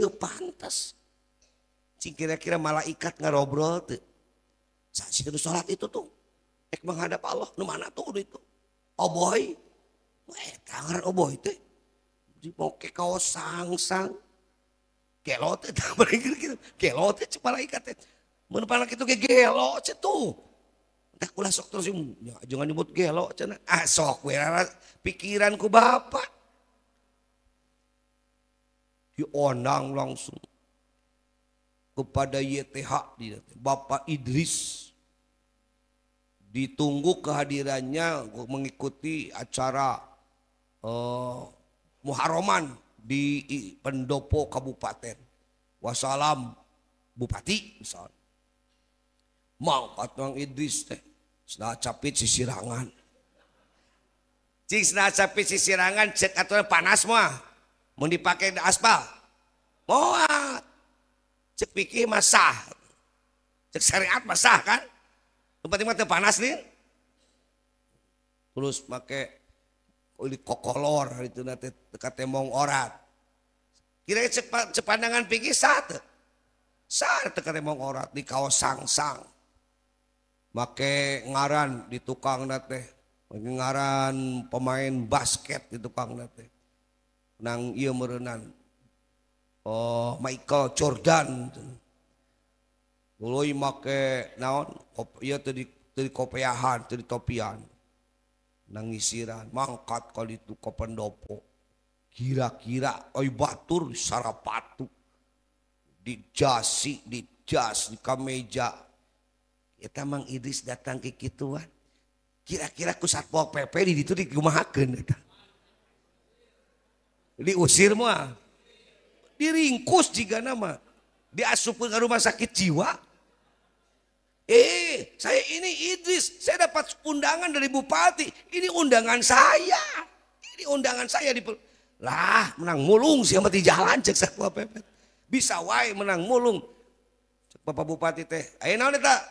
Teu pantas. Cing kira-kira malaikat ngarobrol tuh Saat sholat itu tuh. Ek menghadap Allah. Nu mana tuh itu. oh boy Eh, oh boy tuh Di mau ke sang sang-sang. Gelo teh. Gitu. Gelo teh malaikat mana Menepalak itu ke gelo itu Tak kulah sok terus hmm, ya, jangan nyebut gelo cina. Ah sok pikiranku bapak diondang langsung kepada YTH Bapak Idris ditunggu kehadirannya mengikuti acara uh, eh, Muharoman di pendopo kabupaten wasalam bupati misalnya mau patuang Idris teh sudah capit sisirangan cing sudah capit sisirangan cek aturan panas mah Mau dipakai di aspal. Muat. Cek pikir masah. Cek syariat masah kan. Tempat-tempat panas nih. Terus pakai oli kokolor itu nanti dekat temong orat. Kira cepat cepandangan pikir satu. saat dekat temong orat di kaos sang-sang. Make ngaran di tukang nate. ngaran pemain basket di tukang nate. nang ia merenan oh, Michael Jordan make naonpian nang isiran mangkat kalau itundopo kira-kira o batur sa patu dijasi dijaka mejaang idris datang ke gituan kira-kira kuat kok di diusir mah diringkus jika nama diasup ke rumah sakit jiwa eh saya ini Idris saya dapat undangan dari bupati ini undangan saya ini undangan saya di lah menang mulung siapa mati jalan cek satwa pepet bisa wae menang mulung cek bapak bupati teh ayo naon eta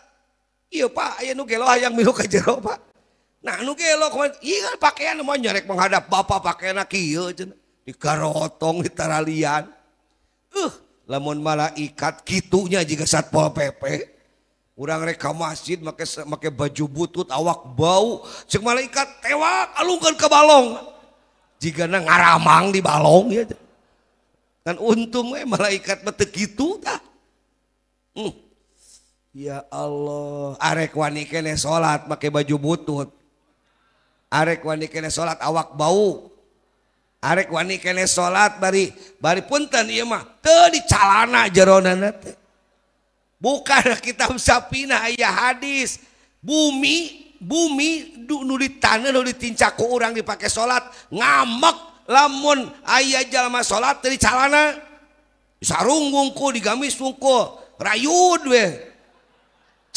iya pak ayo nu gelo hayang milu ka jero pak nah nu gelo iya pakaian mau nyerek menghadap bapak pakaian kieu cenah di karotong di taralian uh eh, lamun ikat kitunya jika satpol pp kurang reka masjid make make baju butut awak bau cek malaikat tewak alungkan ke balong jika na ngaramang di balong ya kan untung eh malaikat mete gitu dah hmm. ya Allah arek wani sholat salat baju butut arek wani sholat awak bau are wanita salat bari bari punten mah ke diana bukan kita sapina ayah hadis bumi bumi nu dit tan di tincaku urang dipakai salat ngamak lamun ayaah jalama salat darina bisa runggungku digamisungkurayyuuh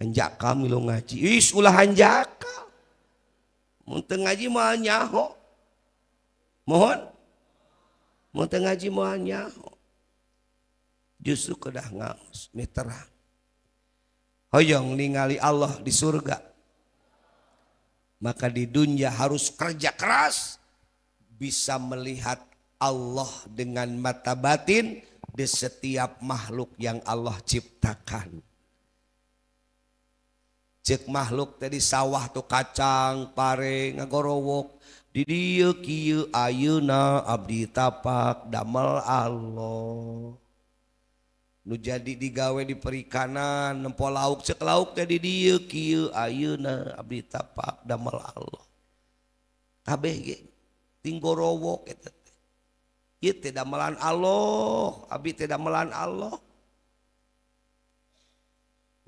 Hanjak kami lo ngaji. Is ulah hanjak. mau ngaji mau nyaho. Mohon. mau ngaji mau nyaho. Justru kedah ngangus, ni terang. Hoyong ningali Allah di surga. Maka di dunia harus kerja keras bisa melihat Allah dengan mata batin di setiap makhluk yang Allah ciptakan. makhluk tadi sawah tuh kacang pare ngago rook diduna Abdi tapak damel Allah lu jadi digawei di perikanan nempol lauk seuk jadi ayuna Ab tapak damel Allahlan Allah dalan Allah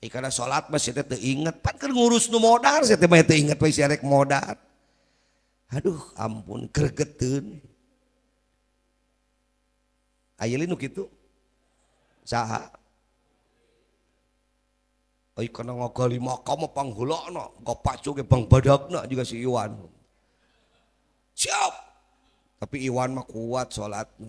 Ikana eh, sholat masih siete te inget. Pan ker ngurus nu modar siete mah te inget pas siarek modar. Aduh ampun kergetun. Ayo lino gitu. Saha. Oi kena ngagali makam apa ngulakna. Kau pacu ke bang badakna juga si Iwan. Siap. Tapi Iwan makuat kuat sholatnya.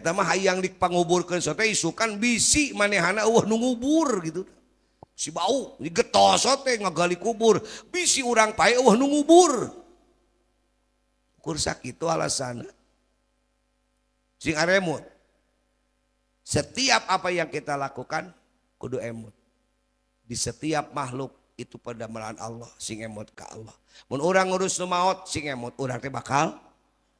mah hayang dik panguburkeun sote isukan bisi manehana eueuh nu ngubur gitu. Si bau digetos teh ngagali kubur, bisi orang pae uh nungubur Kursak itu alasan. Sing aremut. Setiap apa yang kita lakukan kudu emut. Di setiap makhluk itu pada melawan Allah sing emot ke Allah mun orang ngurus nu sing emot orang teh bakal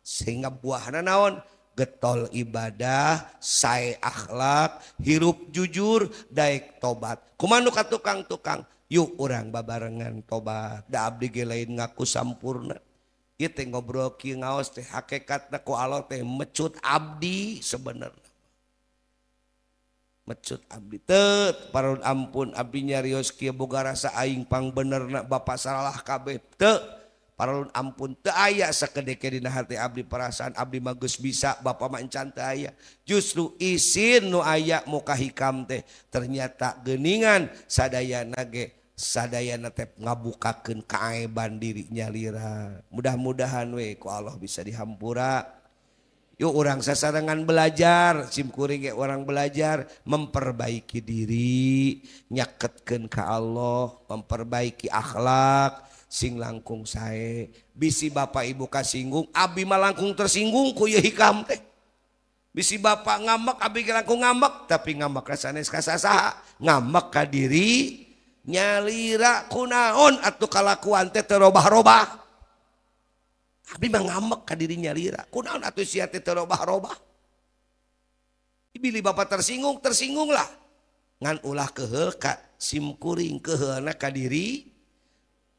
sehingga buahna naon getol ibadah saya akhlak hirup jujur dai tobat kumanuka tukang tukang yuk orang babarengan tobatdi ngaku sammpuna bro hakekat me Abdiben ampun abinyaskiaga rasa aing pang bener ba salah KB ampun teaya sekehati Abli perasaan Abli Maggus bisa Bapak mencantaaya justru isin Nu aya mukahikam teh ternyata genningan sadaya na sadaya ngabukaken kaeban dirinya Lira mudah-mudahan waku Allah bisa dihampur yuk orang sesa dengan belajar simkuring orang belajar memperbaiki diri nyaketkenkah Allah memperbaiki akhlak yang langkung saya bisi Bapak ibu kasih singgung Abi malangkung tersinggungku hikam bisi ba nga tapi nga nga diri nyalira kunaon ataukalaku terubah- dirinyara ter Bapak tersinggung tersinggunglah nga ulah ke hekat simkuring kehanaak ka diri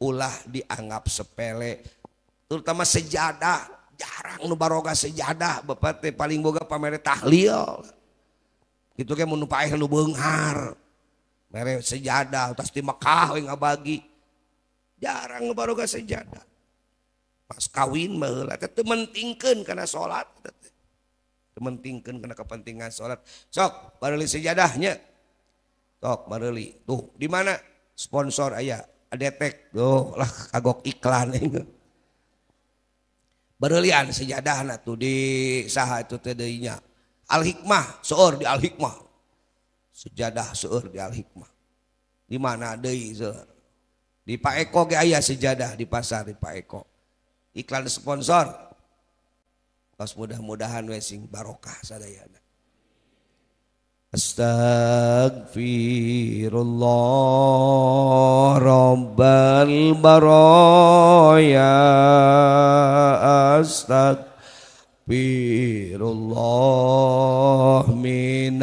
dianggap sepele terutama sejadah jarangngebaroga sejadah ba paling boga pamer tahl itu kan menupa sejadah pasti Mekah bagi jarangga sejadah kawin salat karena kepentingan salat so baru sejadahnyak tuh di mana sponsor Ayh tek dogo oh, iklan berlian sejadah tuh di itunya Al-hikmah seuur di Al-hikmah sejadah suur di Al-hikmah di mana di Pak Eko ga aya sejadah di pasar di Pak Eko iklan sponsor mudah-mudahan racing Barokah sadday dan أستغفر الله رب البرايا أستغفر الله من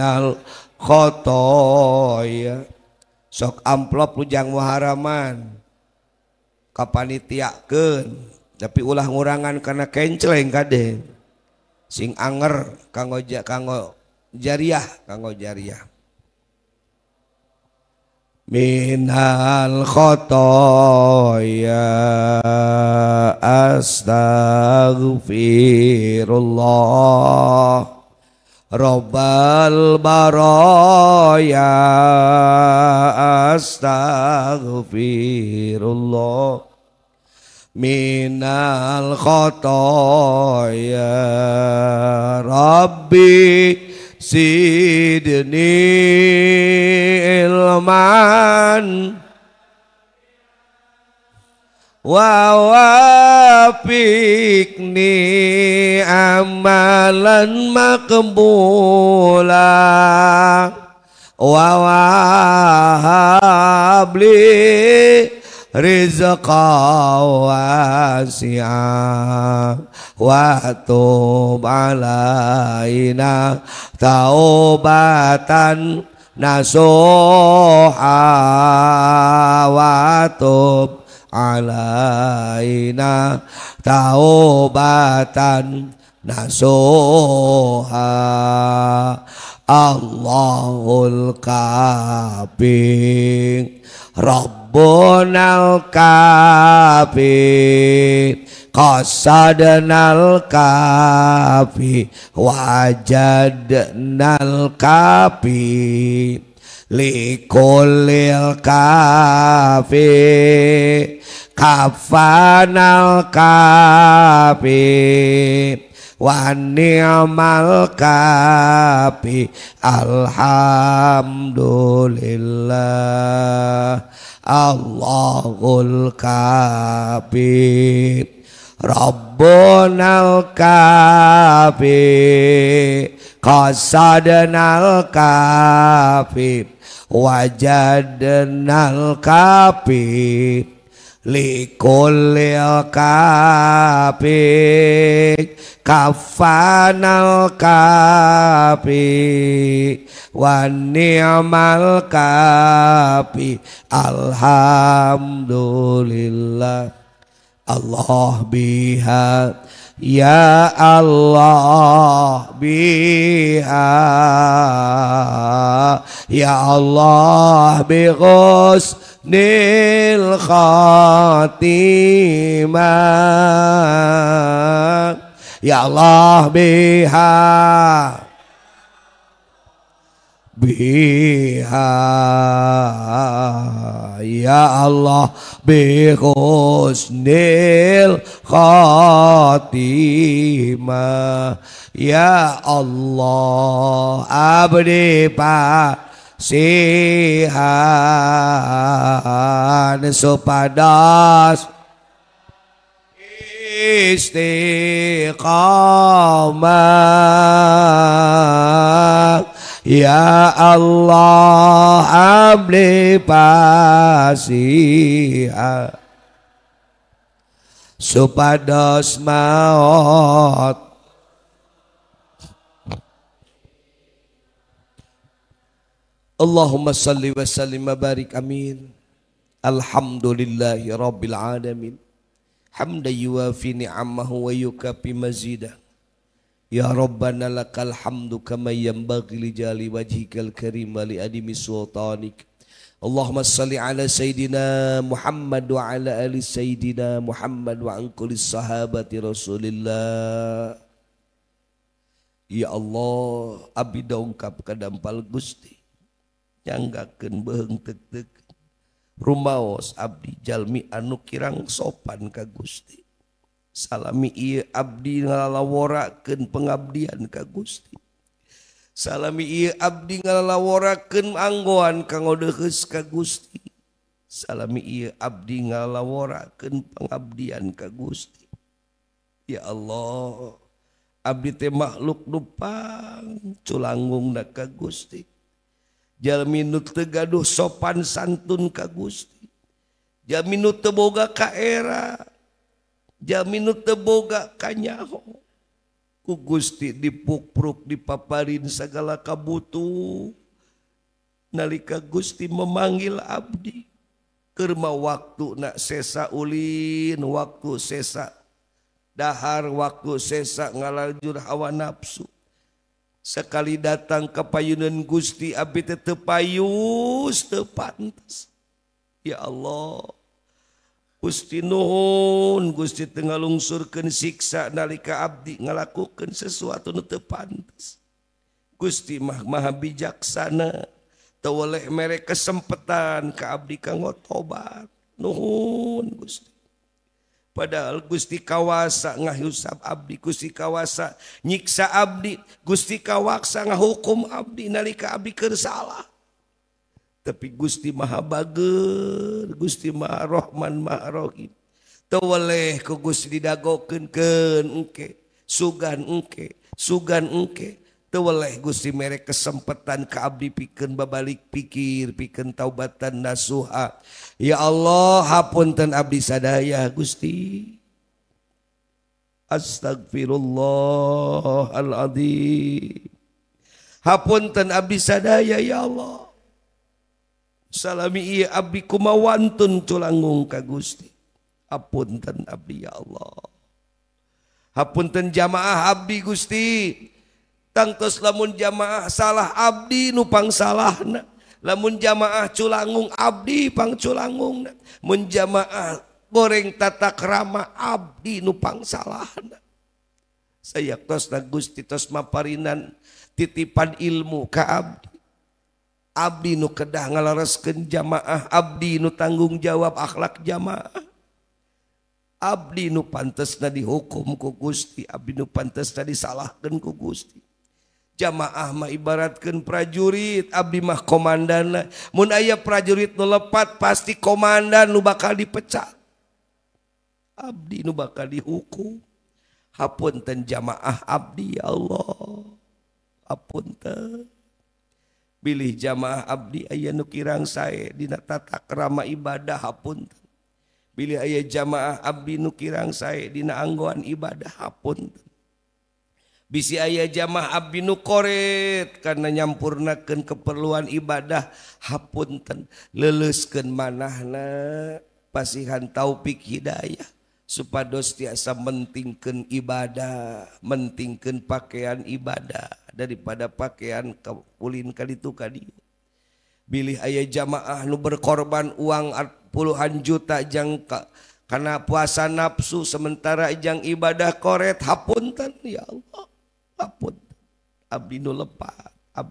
sok amplop lujang muharaman kapanitiakeun tapi ulah ngurangan karena kenceleng kade sing anger kanggo kanggo jariah kanggo jariah minal khotoya astaghfirullah Robbal baraya astaghfirullah minal khotoya rabbi sidni ilman wa amalan makbula wa rizqa wasi'a wa tub taubatan nasuha wa tub taubatan nasuha Allahul kabing Rabb rabbunal kafi qasadnal kafi wajadenal kafi likulil kafi kafanal kafi wa ni'mal alhamdulillah Allahul kabir Rabbunal Al Qasadnal kabir Al kabir likul kafik kafanal kapi wanimal kapi alhamdulillah Allah bihat Ya Allah biha Ya Allah bi nil khatimah Ya Allah biha biha ya Allah bi khusnil khatimah ya Allah abdi pak sihan supadas istiqamah Ya Allah abli pasiha Supados maot Allahumma salli wa sallim wa barik amin Alhamdulillahi rabbil alamin Hamda yuafi ni'amahu wa yukapi mazidah Ya Rabbana lakal hamdu kama yanbaghi li jali wajhikal karim wa li adimi sultanik. Allahumma salli ala Sayyidina Muhammad wa ala ali Sayyidina Muhammad wa an kulli sahabati Rasulillah. Ya Allah, abdi dongkap ka dampal Gusti. Nyanggakeun beuheung teuk-teuk. Rumaos abdi jalmi anu kirang sopan ka Gusti. Salmi Abdi ngalaworaken pengabdian kagusti Salami Abdi nga lawken anggoan kang kagusti Salmi Abdi nga laworaken pengabdian kagusti Ya Allah Abit makhluk lupa culanggung na kagusti Jaminnut teuh sopan santun kagusti Jamin teboga kae, minut teboga kanyaku Gusti dipukrukk dipapaaparin segala kabutuh nalika Gusti memanggil Abdi kerma waktu na sesa Ulin waktu sesa dahar waktu sesak ngaaljur hawa nafsu sekali datang kepaunnan Gusti habitat tepayu te pantas ya Allah Gustihun Gusti Ten lungsurkan siksa nalika Abdi melakukan sesuatu nutu pantas Gusti mah Maha bijaksana teleh merek kesempatan ke Abdi ka ngotobathun padahal Gusti kawasa ngayusap Abdi Gusti kawasa nyiksa Abdi Gusti kawawaksa ngahukum Abdi nalika Abdi Kersalah tapi Gusti Maha Bager Gusti Maha Rohman Maha Rohim Tawaleh ke Gusti didagokin ken engke sugan engke sugan engke Tawaleh Gusti merek kesempatan ke abdi babalik pikir piken taubatan nasuha ya Allah hapun ten abdi sadaya Gusti Astagfirullahaladzim Hapun ten abdi sadaya ya Allah salami iya Abikuma wantunlangung Ka Gusti apun ten Abbi Allah Hapun tenjamaah Abdi Gustitus lamunjamaah salah Abdi nupang salahna namunjamaah Culangung Abdipanglangung menjamaah gorengtata krama Abdi nupang salahna saya atas Gusti tasmaparan titipan ilmu ka Abdi Abdi kelarasken jamaah Abdi Nu tanggung jawab akhlak jamaah Abdi Nu pantas na dihukumku Gusti Abdi nu pantas tadi salahku Gusti jamaah mah ibaatkan prajurit Abi mah komanna ayaah prajurit nu lepat pasti komandan nu bakal dipecah Abdi Nu bakal dihukum Hapun ten jamaah Abdi Allah apun ten jamaah Abdi Ayh nukirang sayadinatata kerama ibadah hapun pilih ayah jamaah Abdi Nukirang saya dina angguaan ibadah hapun bisi ayah jamaah Abdi Nuqa karena nyampurnakan keperluan ibadah hapunten leleskan manana pasihan taupik Hidayah dostiasa mentingkan ibadah mentingkan pakaian ibadah daripada pakaian kepulinkan itu tadi pilih ayah jamaah lu berkorban uang puluhan juta jangka karena puasa nafsu sementara ijang ibadah koret hapun ten ya Allahpun Ab Ab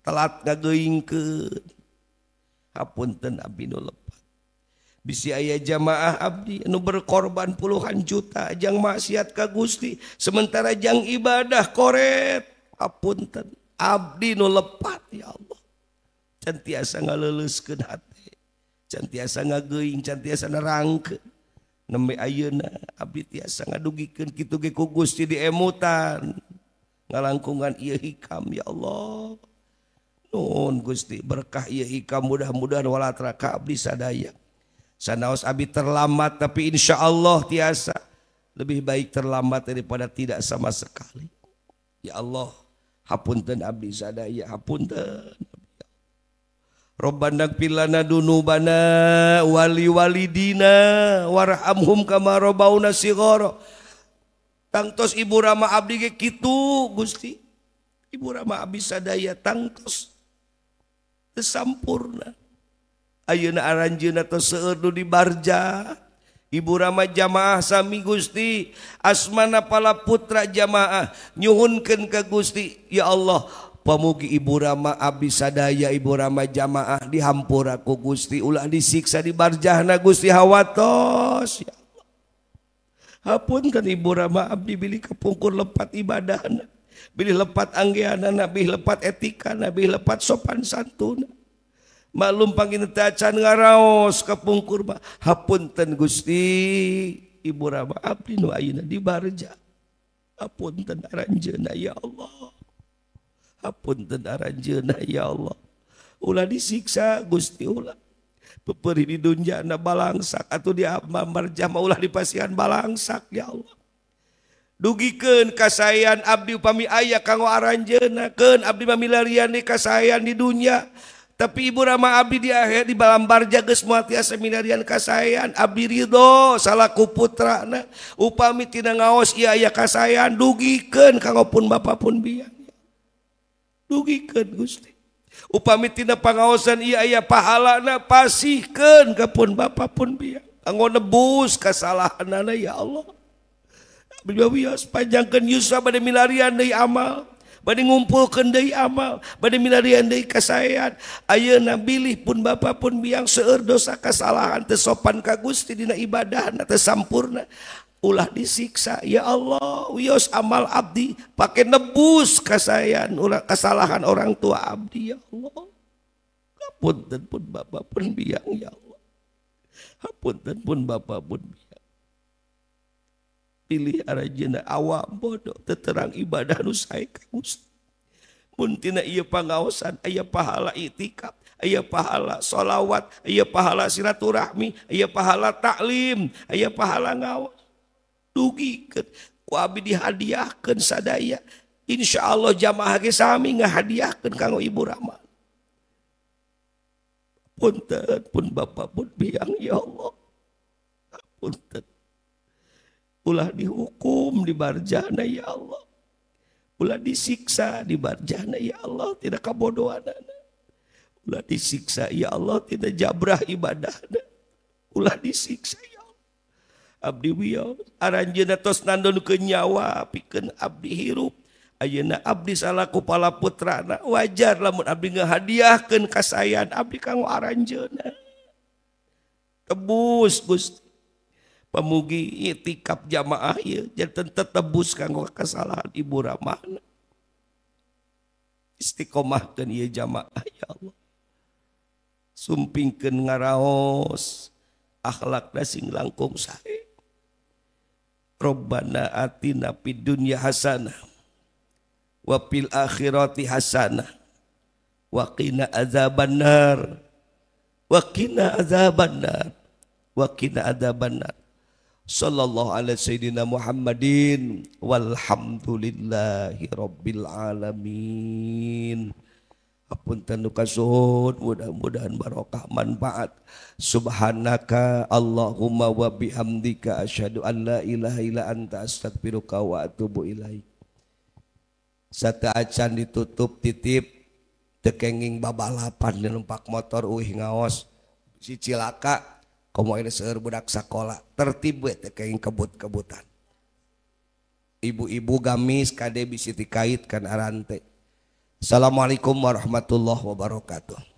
telatgo kepun Abul aya jamaah Abdinu berkorban puluhan juta jangan maksiat Ka Gusti sementara jangan ibadah Qet apun Abdi Nu lepat ya Allah cania sangat lelus ke hati cantiasatiasauna Gustiutan langkungankam ya Allah Nun Gusti berkah mudah-mudahan wala raka bisaang Sanaos abi terlambat tapi insya Allah tiasa lebih baik terlambat daripada tidak sama sekali. Ya Allah, hapunten abdi sadaya, hapunten. Robbana pilana dunubana wali walidina warhamhum kama robauna sigoro. Tangtos ibu rama abdi ke kitu Gusti. Ibu rama abdi sadaya tangtos. Sesampurna. Auna ranjuna atausedu di Barja Ibu Rama jamaah Sami Gusti Asmana palaputra Jamaah nyuhunkan ke Gusti Ya Allah pemugi Ibu Rama Abisadaya Ibu Rama jamaah dihampuraku Gusti ulang disiksa di barjana Gusti Hawatos ya maupunkan Ibu Rama Ab dibelih ke pungkur lepat ibadah pilih lepat angeana nabi lepat etika Nabi lepat sopansantuna lumpangos kepungkurba Hapun ten Gusti Ibuma dipunaran jena ya Allahpunaran jena Ya Allah lah disiksa Gusti peperi di duniana balangsak atau dia Ma marjamaulah di pasian ballangsak ya Allah dugiken kasayyan Abdi upmi ayaah kamu jenaken Abdi milariae kesayyan di dunia ibu rama Ababi di akhir di dalam barjagesmatiah seminarian kasayan Abbiriho salah kuputra upamitinaos kassayyan dugiken kamupun bapun bi upamitina pansan pahala na pasikan kepun bapun bi go nebus kesalahan ya Allah beliapankan y pada milarian amalku ngumpul Kennda amal pada mil kesayan yo nabilih pun Bapak pun bilang seudosa kesalahan keopan kagu didina ibadah atau sammpurna ulah disiksa ya Allahs amal Abdi pakai nebus kesayyan ulang kesalahan orang tua Abdi ya Allahpun Bapak pun biang ya Allah hapun tenpun Bapak pun dia a je awak bodohteteang ibadah usai san aya pahala itikab yo pahala sholawat yo pahala silaturahmi yo pahala taklim yo pahala ngawa dugi dihadiahkan sadaya Insya Allah jamaah keami nggak hadiahkan kamu Ibu Rahman pun pun Bapak Bu biang Allah pun tetap dihukum di barjana ya Allah pula disiksa di barjana ya Allah tidak kabodo disiksa ya Allah tidak jabra ibadah pulah disiksa Abdi kenyawa pi Abdirupna Abdi salah kepala putran wajar la hadiahahkan kesay tebus Busta pemugi iya, tikap jamaah ya jantan tetebus kanggo kesalahan ibu ramahna istiqomahkan ya jamaah ya Allah sumpingkan ngaraos akhlak sing langkung saya. Rabbana atina fid dunya hasanah wa fil akhirati hasanah wa qina azabannar wa qina azabannar wa qina azabannar Shallallahu Alla Sayyidina Muhammadinwalhamdulillahirobbil alamin apun tanduuka sur mudah-mudahan barokah manfaat Subhanaka Allahumma wabidi satuta acan ditutup titip tekenging baba lapan dan empat motor uhih ngawas sicil laaka terbet kebut-kean ibu-ibu gamis kade Siti kaitsalamualaikum warahmatullahi wabarakatuh